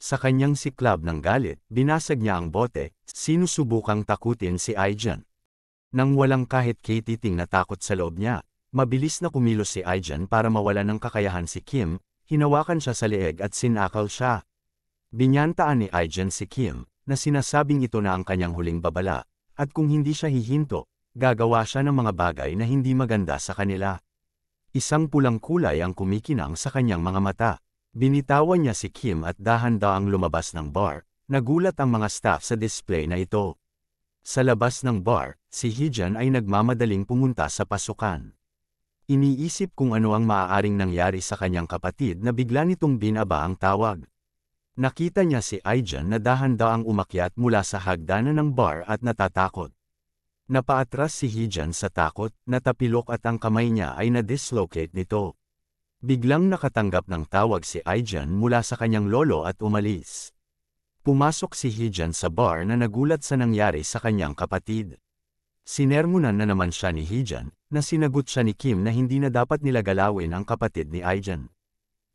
Sa kanyang siklab ng galit, binasag niya ang bote, sinusubukang takutin si Aijan. Nang walang kahit kititing na takot sa loob niya, mabilis na kumilos si Aijan para mawala ng kakayahan si Kim, hinawakan siya sa leeg at sinakal siya. Binyantaan ni Aijan si Kim, na sinasabing ito na ang kanyang huling babala, at kung hindi siya hihinto, gagawa siya ng mga bagay na hindi maganda sa kanila. Isang pulang kulay ang kumikinang sa kanyang mga mata. Binitawan niya si Kim at dahan-daang lumabas ng bar, nagulat ang mga staff sa display na ito. Sa labas ng bar, si Hijan ay nagmamadaling pumunta sa pasukan. Iniisip kung ano ang maaaring nangyari sa kanyang kapatid na bigla nitong binaba ang tawag. Nakita niya si Aijan na dahan-daang umakyat mula sa hagdanan ng bar at natatakot. Napaatras si Hijan sa takot, natapilok at ang kamay niya ay na-dislocate nito. Biglang nakatanggap ng tawag si Aijan mula sa kanyang lolo at umalis. Pumasok si Hijan sa bar na nagulat sa nangyari sa kanyang kapatid. Sinermunan na naman siya ni Hijan, na sinagot siya ni Kim na hindi na dapat nila galawin ang kapatid ni Aijan.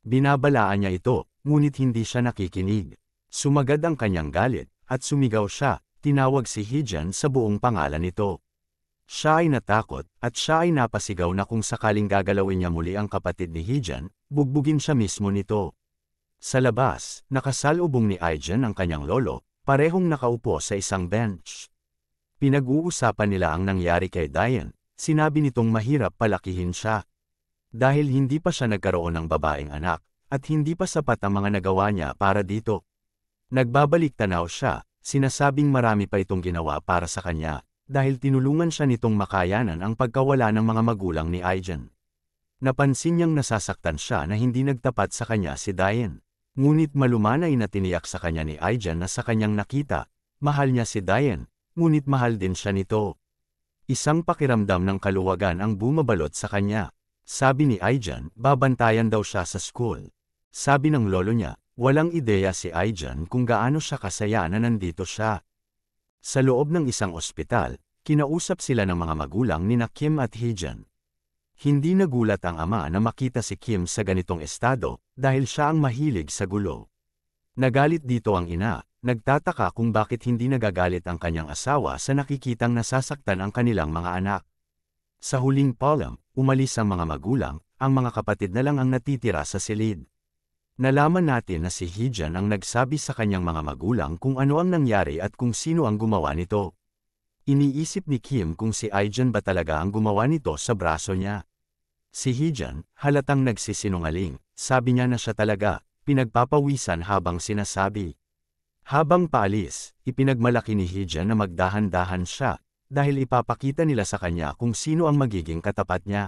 Binabalaan niya ito, ngunit hindi siya nakikinig. Sumagad ang kanyang galit, at sumigaw siya, tinawag si Hijan sa buong pangalan nito. Siya ay natakot at siya ay napasigaw na kung sakaling gagalawin niya muli ang kapatid ni Hijan, bugbugin siya mismo nito. Sa labas, nakasalubong ni Aijan ang kanyang lolo, parehong nakaupo sa isang bench. Pinag-uusapan nila ang nangyari kay Diane, sinabi nitong mahirap palakihin siya. Dahil hindi pa siya nagkaroon ng babaeng anak, at hindi pa sapat ang mga nagawa niya para dito. Nagbabalik tanaw siya, sinasabing marami pa itong ginawa para sa kanya, dahil tinulungan siya nitong makayanan ang pagkawala ng mga magulang ni Aijan. Napansin niyang nasasaktan siya na hindi nagtapat sa kanya si Dayan. Ngunit malumanay na tiniyak sa kanya ni Aijan na sa kanyang nakita, mahal niya si Dayan, ngunit mahal din siya nito. Isang pakiramdam ng kaluwagan ang bumabalot sa kanya. Sabi ni Aijan, babantayan daw siya sa school. Sabi ng lolo niya, Walang ideya si Aijan kung gaano siya kasaya na nandito siya. Sa loob ng isang ospital, kinausap sila ng mga magulang ni na Kim at Hijan. Hindi nagulat ang ama na makita si Kim sa ganitong estado dahil siya ang mahilig sa gulo. Nagalit dito ang ina, nagtataka kung bakit hindi nagagalit ang kanyang asawa sa nakikitang nasasaktan ang kanilang mga anak. Sa huling palam, umalis ang mga magulang, ang mga kapatid na lang ang natitira sa silid. Nalaman natin na si Hijan ang nagsabi sa kanyang mga magulang kung ano ang nangyari at kung sino ang gumawa nito. Iniisip ni Kim kung si Aijan ba talaga ang gumawa nito sa braso niya. Si Hijan, halatang nagsisinungaling, sabi niya na siya talaga, pinagpapawisan habang sinasabi. Habang paalis, ipinagmalaki ni Hijan na magdahan-dahan siya, dahil ipapakita nila sa kanya kung sino ang magiging katapat niya.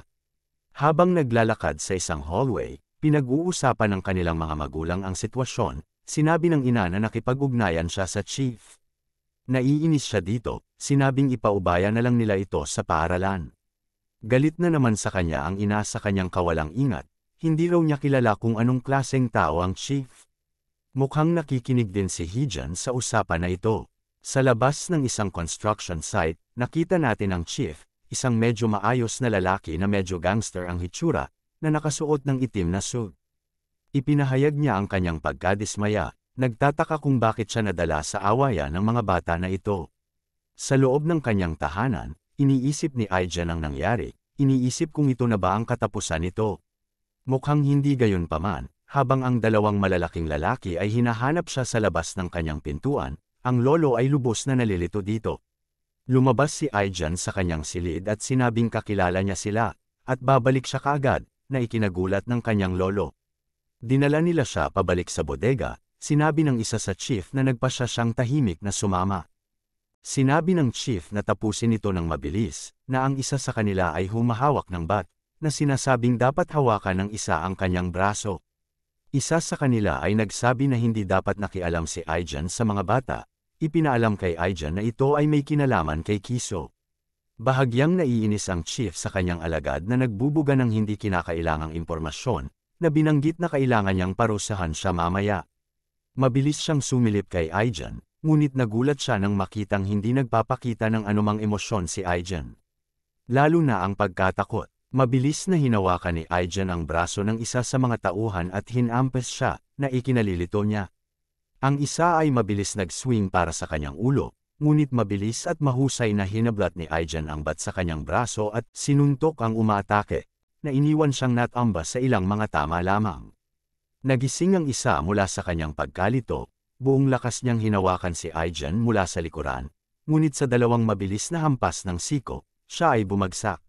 Habang naglalakad sa isang hallway, Pinag-uusapan ng kanilang mga magulang ang sitwasyon, sinabi ng ina na nakipag-ugnayan siya sa chief. Naiinis siya dito, sinabing ipaubaya na lang nila ito sa paaralan. Galit na naman sa kanya ang ina sa kanyang kawalang ingat, hindi raw niya kilala kung anong klaseng tao ang chief. Mukhang nakikinig din si Hijan sa usapan na ito. Sa labas ng isang construction site, nakita natin ang chief, isang medyo maayos na lalaki na medyo gangster ang hitsura, na nakasuot ng itim na suit. Ipinahayag niya ang kanyang pagkadismaya, nagtataka kung bakit siya nadala sa awaya ng mga bata na ito. Sa loob ng kanyang tahanan, iniisip ni Aijan ang nangyari, iniisip kung ito na ba ang katapusan nito. Mukhang hindi gayon paman, habang ang dalawang malalaking lalaki ay hinahanap siya sa labas ng kanyang pintuan, ang lolo ay lubos na nalilito dito. Lumabas si Aijan sa kanyang silid at sinabing kakilala niya sila, at babalik siya kaagad, na ikinagulat ng kanyang lolo. Dinala nila siya pabalik sa bodega, sinabi ng isa sa chief na nagpasya siyang tahimik na sumama. Sinabi ng chief na tapusin ito ng mabilis, na ang isa sa kanila ay humahawak ng bat, na sinasabing dapat hawakan ng isa ang kanyang braso. Isa sa kanila ay nagsabi na hindi dapat nakialam si Aijan sa mga bata, ipinaalam kay Aijan na ito ay may kinalaman kay Kiso. Bahagyang naiinis ang chief sa kanyang alagad na nagbubuga ng hindi kinakailangang impormasyon, na binanggit na kailangan niyang parusahan siya mamaya. Mabilis siyang sumilip kay Aijan, ngunit nagulat siya nang makitang hindi nagpapakita ng anumang emosyon si Aijan. Lalo na ang pagkatakot, mabilis na hinawakan ni Aijan ang braso ng isa sa mga tauhan at hinampas siya, na ikinalilito niya. Ang isa ay mabilis nag-swing para sa kanyang ulo, ngunit mabilis at mahusay na hinablat ni Aijan ang bat sa kanyang braso at sinuntok ang umaatake, na iniwan siyang natamba sa ilang mga tama lamang. Nagising ang isa mula sa kanyang pagkalito, buong lakas niyang hinawakan si Aijan mula sa likuran, ngunit sa dalawang mabilis na hampas ng siko, siya ay bumagsak.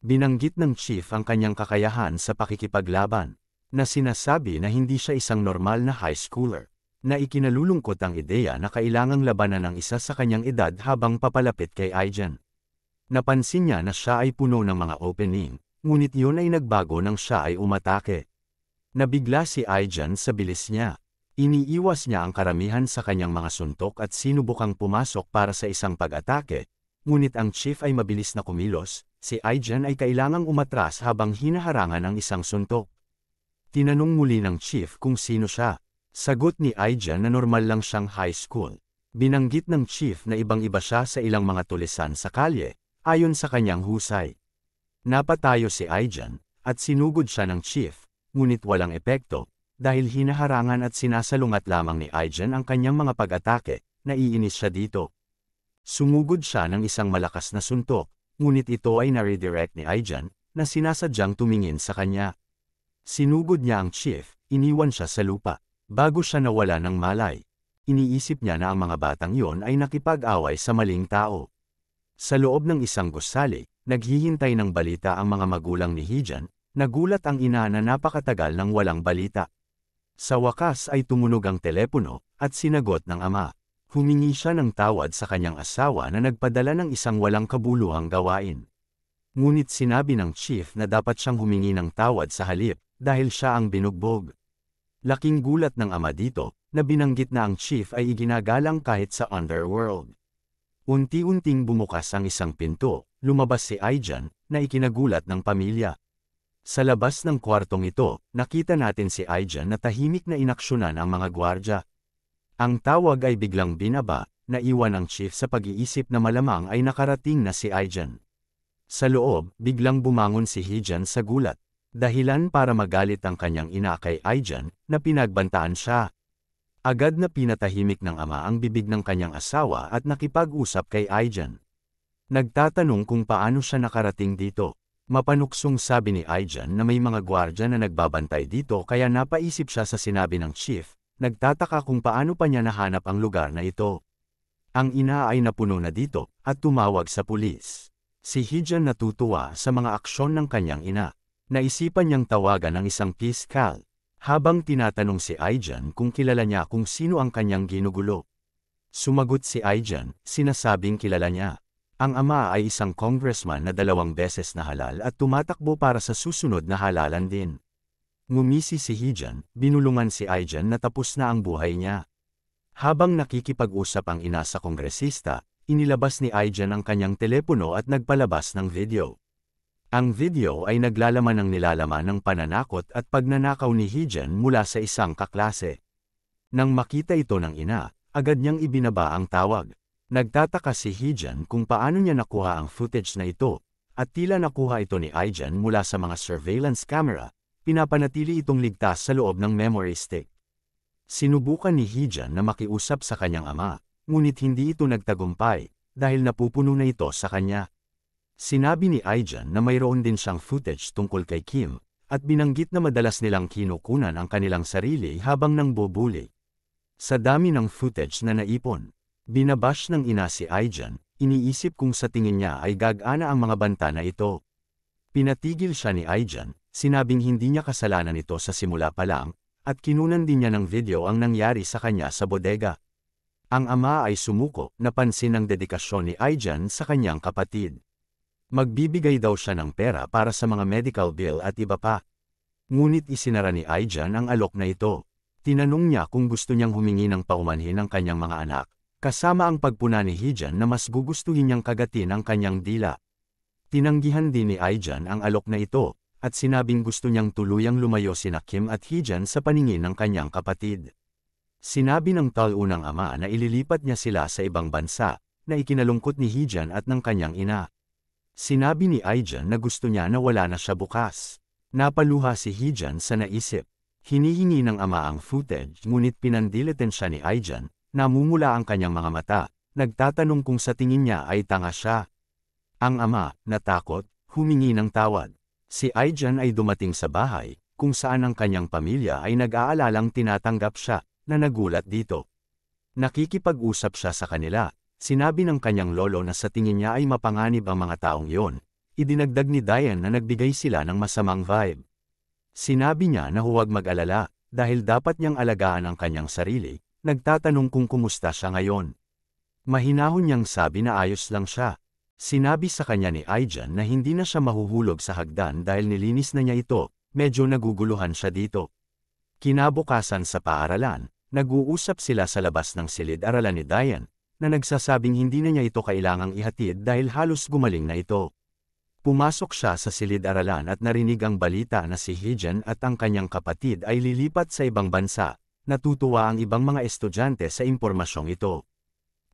Binanggit ng chief ang kanyang kakayahan sa pakikipaglaban, na sinasabi na hindi siya isang normal na high schooler, na ikinalulungkot ang ideya na kailangang labanan ng isa sa kanyang edad habang papalapit kay Aijan. Napansin niya na siya ay puno ng mga opening, ngunit yun ay nagbago nang siya ay umatake. Nabigla si Aijan sa bilis niya. Iniiwas niya ang karamihan sa kanyang mga suntok at sinubukang pumasok para sa isang pag-atake, ngunit ang chief ay mabilis na kumilos, si Aijan ay kailangang umatras habang hinaharangan ang isang suntok. Tinanong muli ng chief kung sino siya. Sagot ni Aija na normal lang siyang high school. Binanggit ng chief na ibang-iba siya sa ilang mga tulisan sa kalye, ayon sa kanyang husay. Napatayo si Aijan, at sinugod siya ng chief, ngunit walang epekto, dahil hinaharangan at sinasalungat lamang ni Aijan ang kanyang mga pag-atake, naiinis siya dito. Sumugod siya ng isang malakas na suntok, ngunit ito ay naredirect ni Aijan, na sinasadyang tumingin sa kanya. Sinugod niya ang chief, iniwan siya sa lupa bago siya nawala ng malay. Iniisip niya na ang mga batang yon ay nakipag-away sa maling tao. Sa loob ng isang gusali, naghihintay ng balita ang mga magulang ni Hijan, nagulat ang ina na napakatagal ng walang balita. Sa wakas ay tumunog ang telepono, at sinagot ng ama. Humingi siya ng tawad sa kanyang asawa na nagpadala ng isang walang kabuluhang gawain. Ngunit sinabi ng chief na dapat siyang humingi ng tawad sa halip, dahil siya ang binugbog. Laking gulat ng ama dito, na binanggit na ang chief ay iginagalang kahit sa underworld. Unti-unting bumukas ang isang pinto, lumabas si Aijan, na ikinagulat ng pamilya. Sa labas ng kwartong ito, nakita natin si Aijan na tahimik na inaksyonan ang mga gwardya. Ang tawag ay biglang binaba, naiwan ang chief sa pag-iisip na malamang ay nakarating na si Aijan. Sa loob, biglang bumangon si Hijan sa gulat dahilan para magalit ang kanyang ina kay Aijan, na pinagbantaan siya. Agad na pinatahimik ng ama ang bibig ng kanyang asawa at nakipag-usap kay Aijan. Nagtatanong kung paano siya nakarating dito. Mapanuksong sabi ni Aijan na may mga gwardya na nagbabantay dito kaya napaisip siya sa sinabi ng chief, nagtataka kung paano pa niya nahanap ang lugar na ito. Ang ina ay napuno na dito at tumawag sa pulis. Si Hijan natutuwa sa mga aksyon ng kanyang ina. Naisipan niyang tawagan ang isang piskal, habang tinatanong si Aijan kung kilala niya kung sino ang kanyang ginugulo. Sumagot si Aijan, sinasabing kilala niya. Ang ama ay isang congressman na dalawang beses na halal at tumatakbo para sa susunod na halalan din. Ngumisi si Hijan, binulungan si Aijan na tapos na ang buhay niya. Habang nakikipag-usap ang ina sa kongresista, inilabas ni Aijan ang kanyang telepono at nagpalabas ng video. Ang video ay naglalaman ng nilalaman ng pananakot at pagnanakaw ni Hijan mula sa isang kaklase. Nang makita ito ng ina, agad niyang ibinaba ang tawag. Nagtataka si Hijan kung paano niya nakuha ang footage na ito, at tila nakuha ito ni Aijan mula sa mga surveillance camera, pinapanatili itong ligtas sa loob ng memory stick. Sinubukan ni Hijan na makiusap sa kanyang ama, ngunit hindi ito nagtagumpay, dahil napupuno na ito sa kanya. Sinabi ni Aijan na mayroon din siyang footage tungkol kay Kim, at binanggit na madalas nilang kinukunan ang kanilang sarili habang nang bubuli. Sa dami ng footage na naipon, binabash ng ina si Aijan, iniisip kung sa tingin niya ay gagana ang mga banta na ito. Pinatigil siya ni Aijan, sinabing hindi niya kasalanan ito sa simula pa lang, at kinunan din niya ng video ang nangyari sa kanya sa bodega. Ang ama ay sumuko, napansin ang dedikasyon ni Aijan sa kanyang kapatid. Magbibigay daw siya ng pera para sa mga medical bill at iba pa. Ngunit isinara ni Aijan ang alok na ito. Tinanong niya kung gusto niyang humingi ng paumanhin ng kanyang mga anak, kasama ang pagpuna ni Hijan na mas gugustuhin niyang kagatin ang kanyang dila. Tinanggihan din ni Aijan ang alok na ito, at sinabing gusto niyang tuluyang lumayo si Nakim at Hijan sa paningin ng kanyang kapatid. Sinabi ng talunang ama na ililipat niya sila sa ibang bansa, na ikinalungkot ni Hijan at ng kanyang ina. Sinabi ni Aijan na gusto niya na wala na siya bukas. Napaluha si Hijan sa naisip. Hinihingi ng ama ang footage ngunit pinandilitin siya ni Aijan, namumula ang kanyang mga mata, nagtatanong kung sa tingin niya ay tanga siya. Ang ama, natakot, humingi ng tawad. Si Aijan ay dumating sa bahay, kung saan ang kanyang pamilya ay nag-aalalang tinatanggap siya, na nagulat dito. Nakikipag-usap siya sa kanila, Sinabi ng kanyang lolo na sa tingin niya ay mapanganib ang mga taong yon. Idinagdag ni Diane na nagbigay sila ng masamang vibe. Sinabi niya na huwag mag-alala, dahil dapat niyang alagaan ang kanyang sarili, nagtatanong kung kumusta siya ngayon. Mahinahon niyang sabi na ayos lang siya. Sinabi sa kanya ni Aijan na hindi na siya mahuhulog sa hagdan dahil nilinis na niya ito, medyo naguguluhan siya dito. Kinabukasan sa paaralan, nag-uusap sila sa labas ng silid-aralan ni Diane, na nagsasabing hindi na niya ito kailangang ihatid dahil halos gumaling na ito. Pumasok siya sa silid-aralan at narinig ang balita na si Hijan at ang kanyang kapatid ay lilipat sa ibang bansa. Natutuwa ang ibang mga estudyante sa impormasyong ito.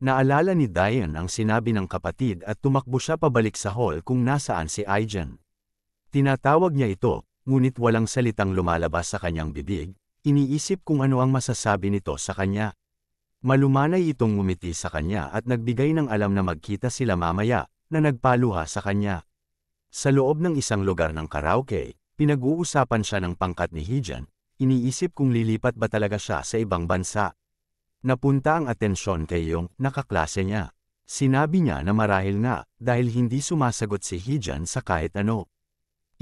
Naalala ni Diane ang sinabi ng kapatid at tumakbo siya pabalik sa hall kung nasaan si Hijan. Tinatawag niya ito, ngunit walang salitang lumalabas sa kanyang bibig, iniisip kung ano ang masasabi nito sa kanya. Malumanay itong umiti sa kanya at nagbigay ng alam na magkita sila mamaya, na nagpaluha sa kanya. Sa loob ng isang lugar ng karaoke, pinag-uusapan siya ng pangkat ni Hijan, iniisip kung lilipat ba talaga siya sa ibang bansa. Napunta ang atensyon kay Yong, nakaklase niya. Sinabi niya na marahil na, dahil hindi sumasagot si Hijan sa kahit ano.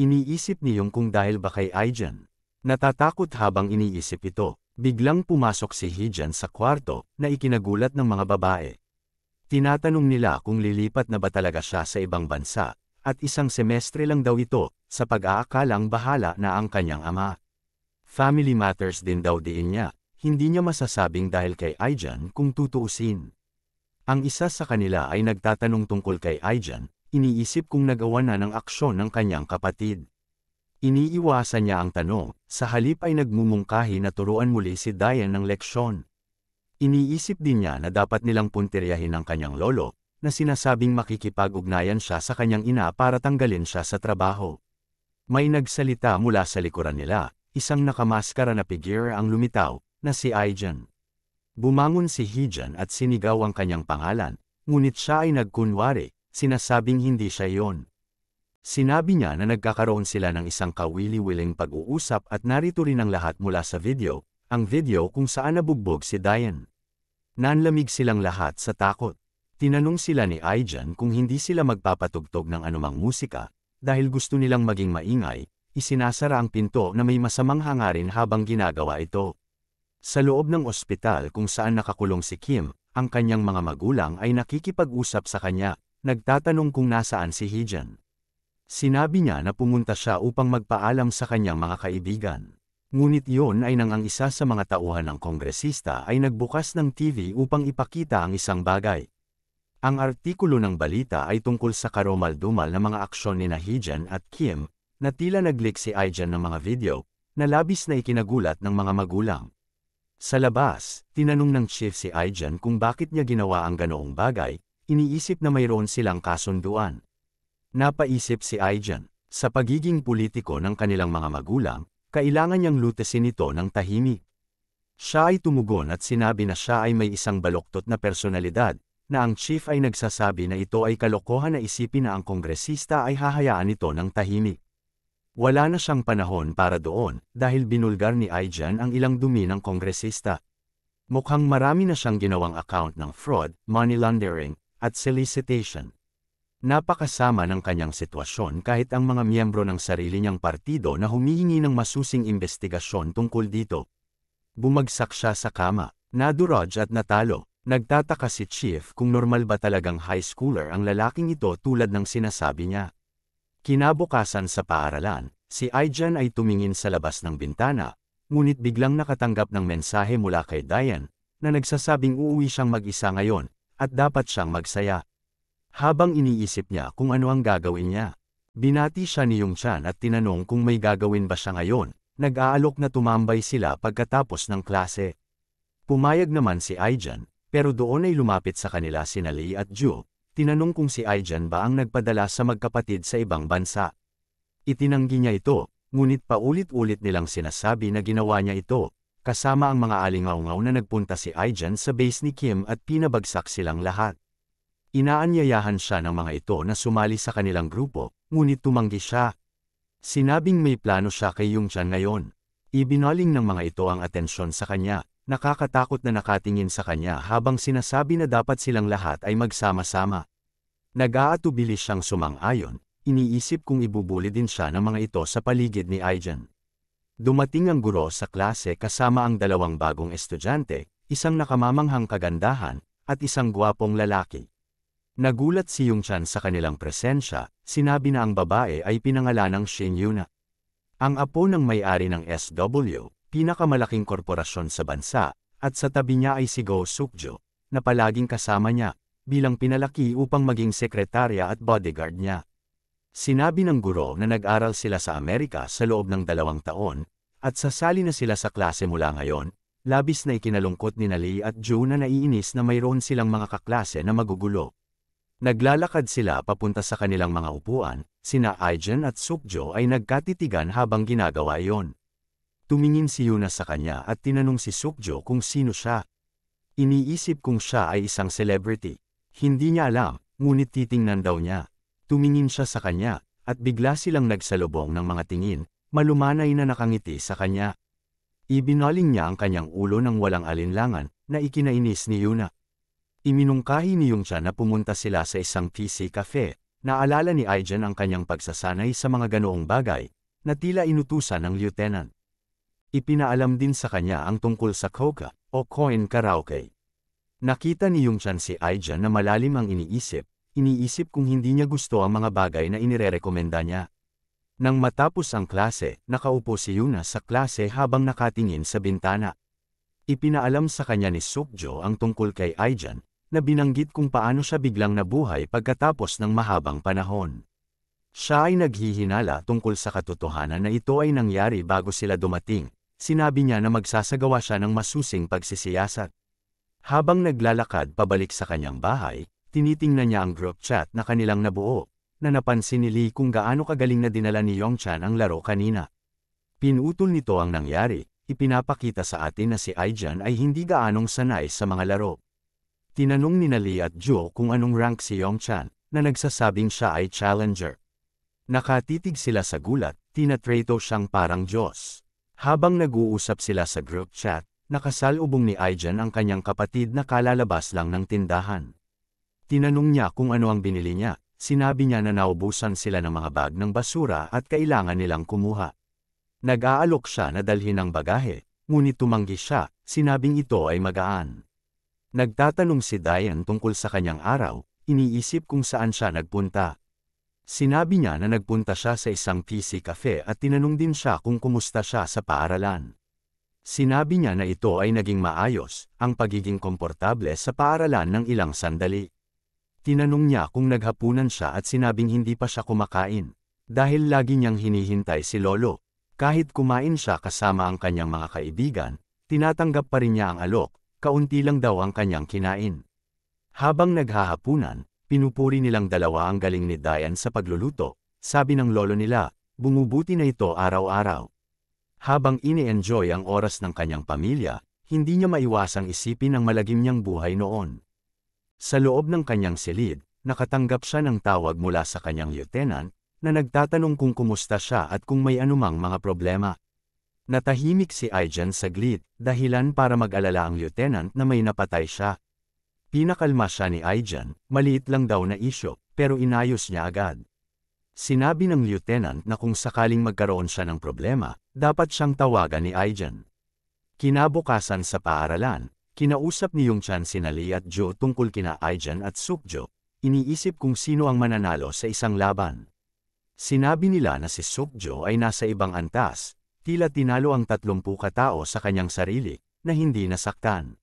Iniisip ni Yong kung dahil ba kay Aijan. Natatakot habang iniisip ito, Biglang pumasok si Hijan sa kwarto, na ikinagulat ng mga babae. Tinatanong nila kung lilipat na ba talaga siya sa ibang bansa, at isang semestre lang daw ito, sa pag-aakalang bahala na ang kanyang ama. Family matters din daw diin niya, hindi niya masasabing dahil kay Aijan kung tutuusin. Ang isa sa kanila ay nagtatanong tungkol kay Aijan, iniisip kung nagawa na ng aksyon ng kanyang kapatid. Iniiwasan niya ang tanong, sa halip ay nagmumungkahi na turuan muli si Diane ng leksyon. Iniisip din niya na dapat nilang punteryahin ang kanyang lolo, na sinasabing makikipag-ugnayan siya sa kanyang ina para tanggalin siya sa trabaho. May nagsalita mula sa likuran nila, isang nakamaskara na figure ang lumitaw, na si Aijan. Bumangon si Hijan at sinigaw ang kanyang pangalan, ngunit siya ay nagkunwari, sinasabing hindi siya yon. Sinabi niya na nagkakaroon sila ng isang kawili-wiling pag-uusap at narito rin ang lahat mula sa video, ang video kung saan nabugbog si Diane. Nanlamig silang lahat sa takot. Tinanong sila ni Aijan kung hindi sila magpapatugtog ng anumang musika, dahil gusto nilang maging maingay, isinasara ang pinto na may masamang hangarin habang ginagawa ito. Sa loob ng ospital kung saan nakakulong si Kim, ang kanyang mga magulang ay nakikipag-usap sa kanya, nagtatanong kung nasaan si Hijan. Sinabi niya na pumunta siya upang magpaalam sa kanyang mga kaibigan. Ngunit iyon ay nang ang isa sa mga tauhan ng kongresista ay nagbukas ng TV upang ipakita ang isang bagay. Ang artikulo ng balita ay tungkol sa karumal-dumal na mga aksyon ni Nahijan at Kim, na tila nag naglik si Aijan ng mga video, na labis na ikinagulat ng mga magulang. Sa labas, tinanong ng chief si Aijan kung bakit niya ginawa ang ganoong bagay, iniisip na mayroon silang kasunduan. Napaisip si Aijan, sa pagiging politiko ng kanilang mga magulang, kailangan niyang lutesin ito ng tahimik. Siya ay tumugon at sinabi na siya ay may isang baloktot na personalidad, na ang chief ay nagsasabi na ito ay kalokohan na isipin na ang kongresista ay hahayaan ito ng tahimik. Wala na siyang panahon para doon dahil binulgar ni Aijan ang ilang dumi ng kongresista. Mukhang marami na siyang ginawang account ng fraud, money laundering, at solicitation napakasama ng kanyang sitwasyon kahit ang mga miyembro ng sarili niyang partido na humihingi ng masusing investigasyon tungkol dito. Bumagsak siya sa kama, naduraj at natalo. Nagtataka si Chief kung normal ba talagang high schooler ang lalaking ito tulad ng sinasabi niya. Kinabukasan sa paaralan, si Aijan ay tumingin sa labas ng bintana, ngunit biglang nakatanggap ng mensahe mula kay Diane, na nagsasabing uuwi siyang mag-isa ngayon, at dapat siyang magsaya habang iniisip niya kung ano ang gagawin niya. Binati siya ni Yongchan at tinanong kung may gagawin ba siya ngayon. Nag-aalok na tumambay sila pagkatapos ng klase. Pumayag naman si Aijan, pero doon ay lumapit sa kanila si Nali at Ju. Tinanong kung si Aijan ba ang nagpadala sa magkapatid sa ibang bansa. Itinanggi niya ito, ngunit paulit-ulit nilang sinasabi na ginawa niya ito, kasama ang mga alingaungaw na nagpunta si Aijan sa base ni Kim at pinabagsak silang lahat. Inaanyayahan siya ng mga ito na sumali sa kanilang grupo, ngunit tumanggi siya. Sinabing may plano siya kay Yung Chan ngayon. Ibinaling ng mga ito ang atensyon sa kanya, nakakatakot na nakatingin sa kanya habang sinasabi na dapat silang lahat ay magsama-sama. Nag-aatubili siyang sumang-ayon, iniisip kung ibubuli din siya ng mga ito sa paligid ni Aijan. Dumating ang guro sa klase kasama ang dalawang bagong estudyante, isang nakamamanghang kagandahan, at isang gwapong lalaki. Nagulat si Yongchan sa kanilang presensya, sinabi na ang babae ay pinangalanang Shin Yuna. Ang apo ng may-ari ng SW, pinakamalaking korporasyon sa bansa, at sa tabi niya ay si Go Sukjo, na palaging kasama niya, bilang pinalaki upang maging sekretarya at bodyguard niya. Sinabi ng guro na nag-aral sila sa Amerika sa loob ng dalawang taon, at sasali na sila sa klase mula ngayon, labis na ikinalungkot ni Nali at Ju na naiinis na mayroon silang mga kaklase na magugulo. Naglalakad sila papunta sa kanilang mga upuan, sina Aijen at Sukjo ay nagkatitigan habang ginagawa iyon. Tumingin si Yuna sa kanya at tinanong si Sukjo kung sino siya. Iniisip kung siya ay isang celebrity. Hindi niya alam, ngunit titingnan daw niya. Tumingin siya sa kanya, at bigla silang nagsalubong ng mga tingin, malumanay na nakangiti sa kanya. Ibinaling niya ang kanyang ulo ng walang alinlangan na ikinainis ni Yuna. Iminungkahi ni Yongchan na pumunta sila sa isang PC cafe. Naalala ni Aijan ang kanyang pagsasanay sa mga ganoong bagay, na tila inutusan ng lieutenant. Ipinaalam din sa kanya ang tungkol sa koga o Coin Karaoke. Nakita ni Yung Chan si Aijan na malalim ang iniisip, iniisip kung hindi niya gusto ang mga bagay na inirerekomenda niya. Nang matapos ang klase, nakaupo si Yuna sa klase habang nakatingin sa bintana. Ipinaalam sa kanya ni Sukjo ang tungkol kay Aijan, na binanggit kung paano siya biglang nabuhay pagkatapos ng mahabang panahon. Siya ay naghihinala tungkol sa katotohanan na ito ay nangyari bago sila dumating, sinabi niya na magsasagawa siya ng masusing pagsisiyasat. Habang naglalakad pabalik sa kanyang bahay, tinitingnan niya ang group chat na kanilang nabuo, na napansin ni Lee kung gaano kagaling na dinala ni Yongchan ang laro kanina. Pinutol nito ang nangyari, ipinapakita sa atin na si Aijan ay hindi gaanong sanay sa mga laro. Tinanong ni Nali at Joe kung anong rank si Yongchan, na nagsasabing siya ay challenger. Nakatitig sila sa gulat, tinatrato siyang parang Diyos. Habang nag-uusap sila sa group chat, nakasalubong ni Aijan ang kanyang kapatid na kalalabas lang ng tindahan. Tinanong niya kung ano ang binili niya, sinabi niya na naubusan sila ng mga bag ng basura at kailangan nilang kumuha. Nag-aalok siya na dalhin ang bagahe, ngunit tumanggi siya, sinabing ito ay magaan. Nagtatanong si Diane tungkol sa kanyang araw, iniisip kung saan siya nagpunta. Sinabi niya na nagpunta siya sa isang PC cafe at tinanong din siya kung kumusta siya sa paaralan. Sinabi niya na ito ay naging maayos, ang pagiging komportable sa paaralan ng ilang sandali. Tinanong niya kung naghapunan siya at sinabing hindi pa siya kumakain, dahil lagi niyang hinihintay si Lolo. Kahit kumain siya kasama ang kanyang mga kaibigan, tinatanggap pa rin niya ang alok, kaunti lang daw ang kanyang kinain. Habang naghahapunan, pinupuri nilang dalawa ang galing ni Diane sa pagluluto, sabi ng lolo nila, bumubuti na ito araw-araw. Habang ini-enjoy ang oras ng kanyang pamilya, hindi niya maiwasang isipin ang malagim niyang buhay noon. Sa loob ng kanyang silid, nakatanggap siya ng tawag mula sa kanyang lieutenant na nagtatanong kung kumusta siya at kung may anumang mga problema. Natahimik si Aijan saglit, dahilan para mag-alala ang lieutenant na may napatay siya. Pinakalma siya ni Aijan, maliit lang daw na isyo, pero inayos niya agad. Sinabi ng lieutenant na kung sakaling magkaroon siya ng problema, dapat siyang tawagan ni Aijan. Kinabukasan sa paaralan, kinausap ni Yung Chan si Nali at Jo tungkol kina Aijan at Sukjo, iniisip kung sino ang mananalo sa isang laban. Sinabi nila na si Sukjo ay nasa ibang antas, tila tinalo ang tatlumpu katao sa kanyang sarili, na hindi nasaktan.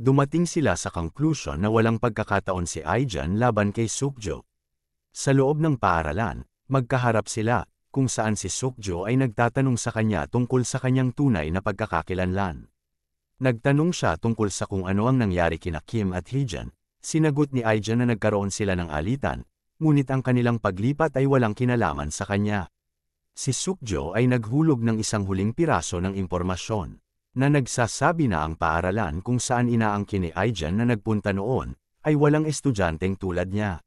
Dumating sila sa conclusion na walang pagkakataon si Aijan laban kay Sukjo. Sa loob ng paaralan, magkaharap sila, kung saan si Sukjo ay nagtatanong sa kanya tungkol sa kanyang tunay na pagkakakilanlan. Nagtanong siya tungkol sa kung ano ang nangyari kina Kim at Hijan, sinagot ni Aijan na nagkaroon sila ng alitan, ngunit ang kanilang paglipat ay walang kinalaman sa kanya. Si Sukjo ay naghulog ng isang huling piraso ng impormasyon na nagsasabi na ang paaralan kung saan inaangkin ni Aijan na nagpunta noon ay walang estudyanteng tulad niya.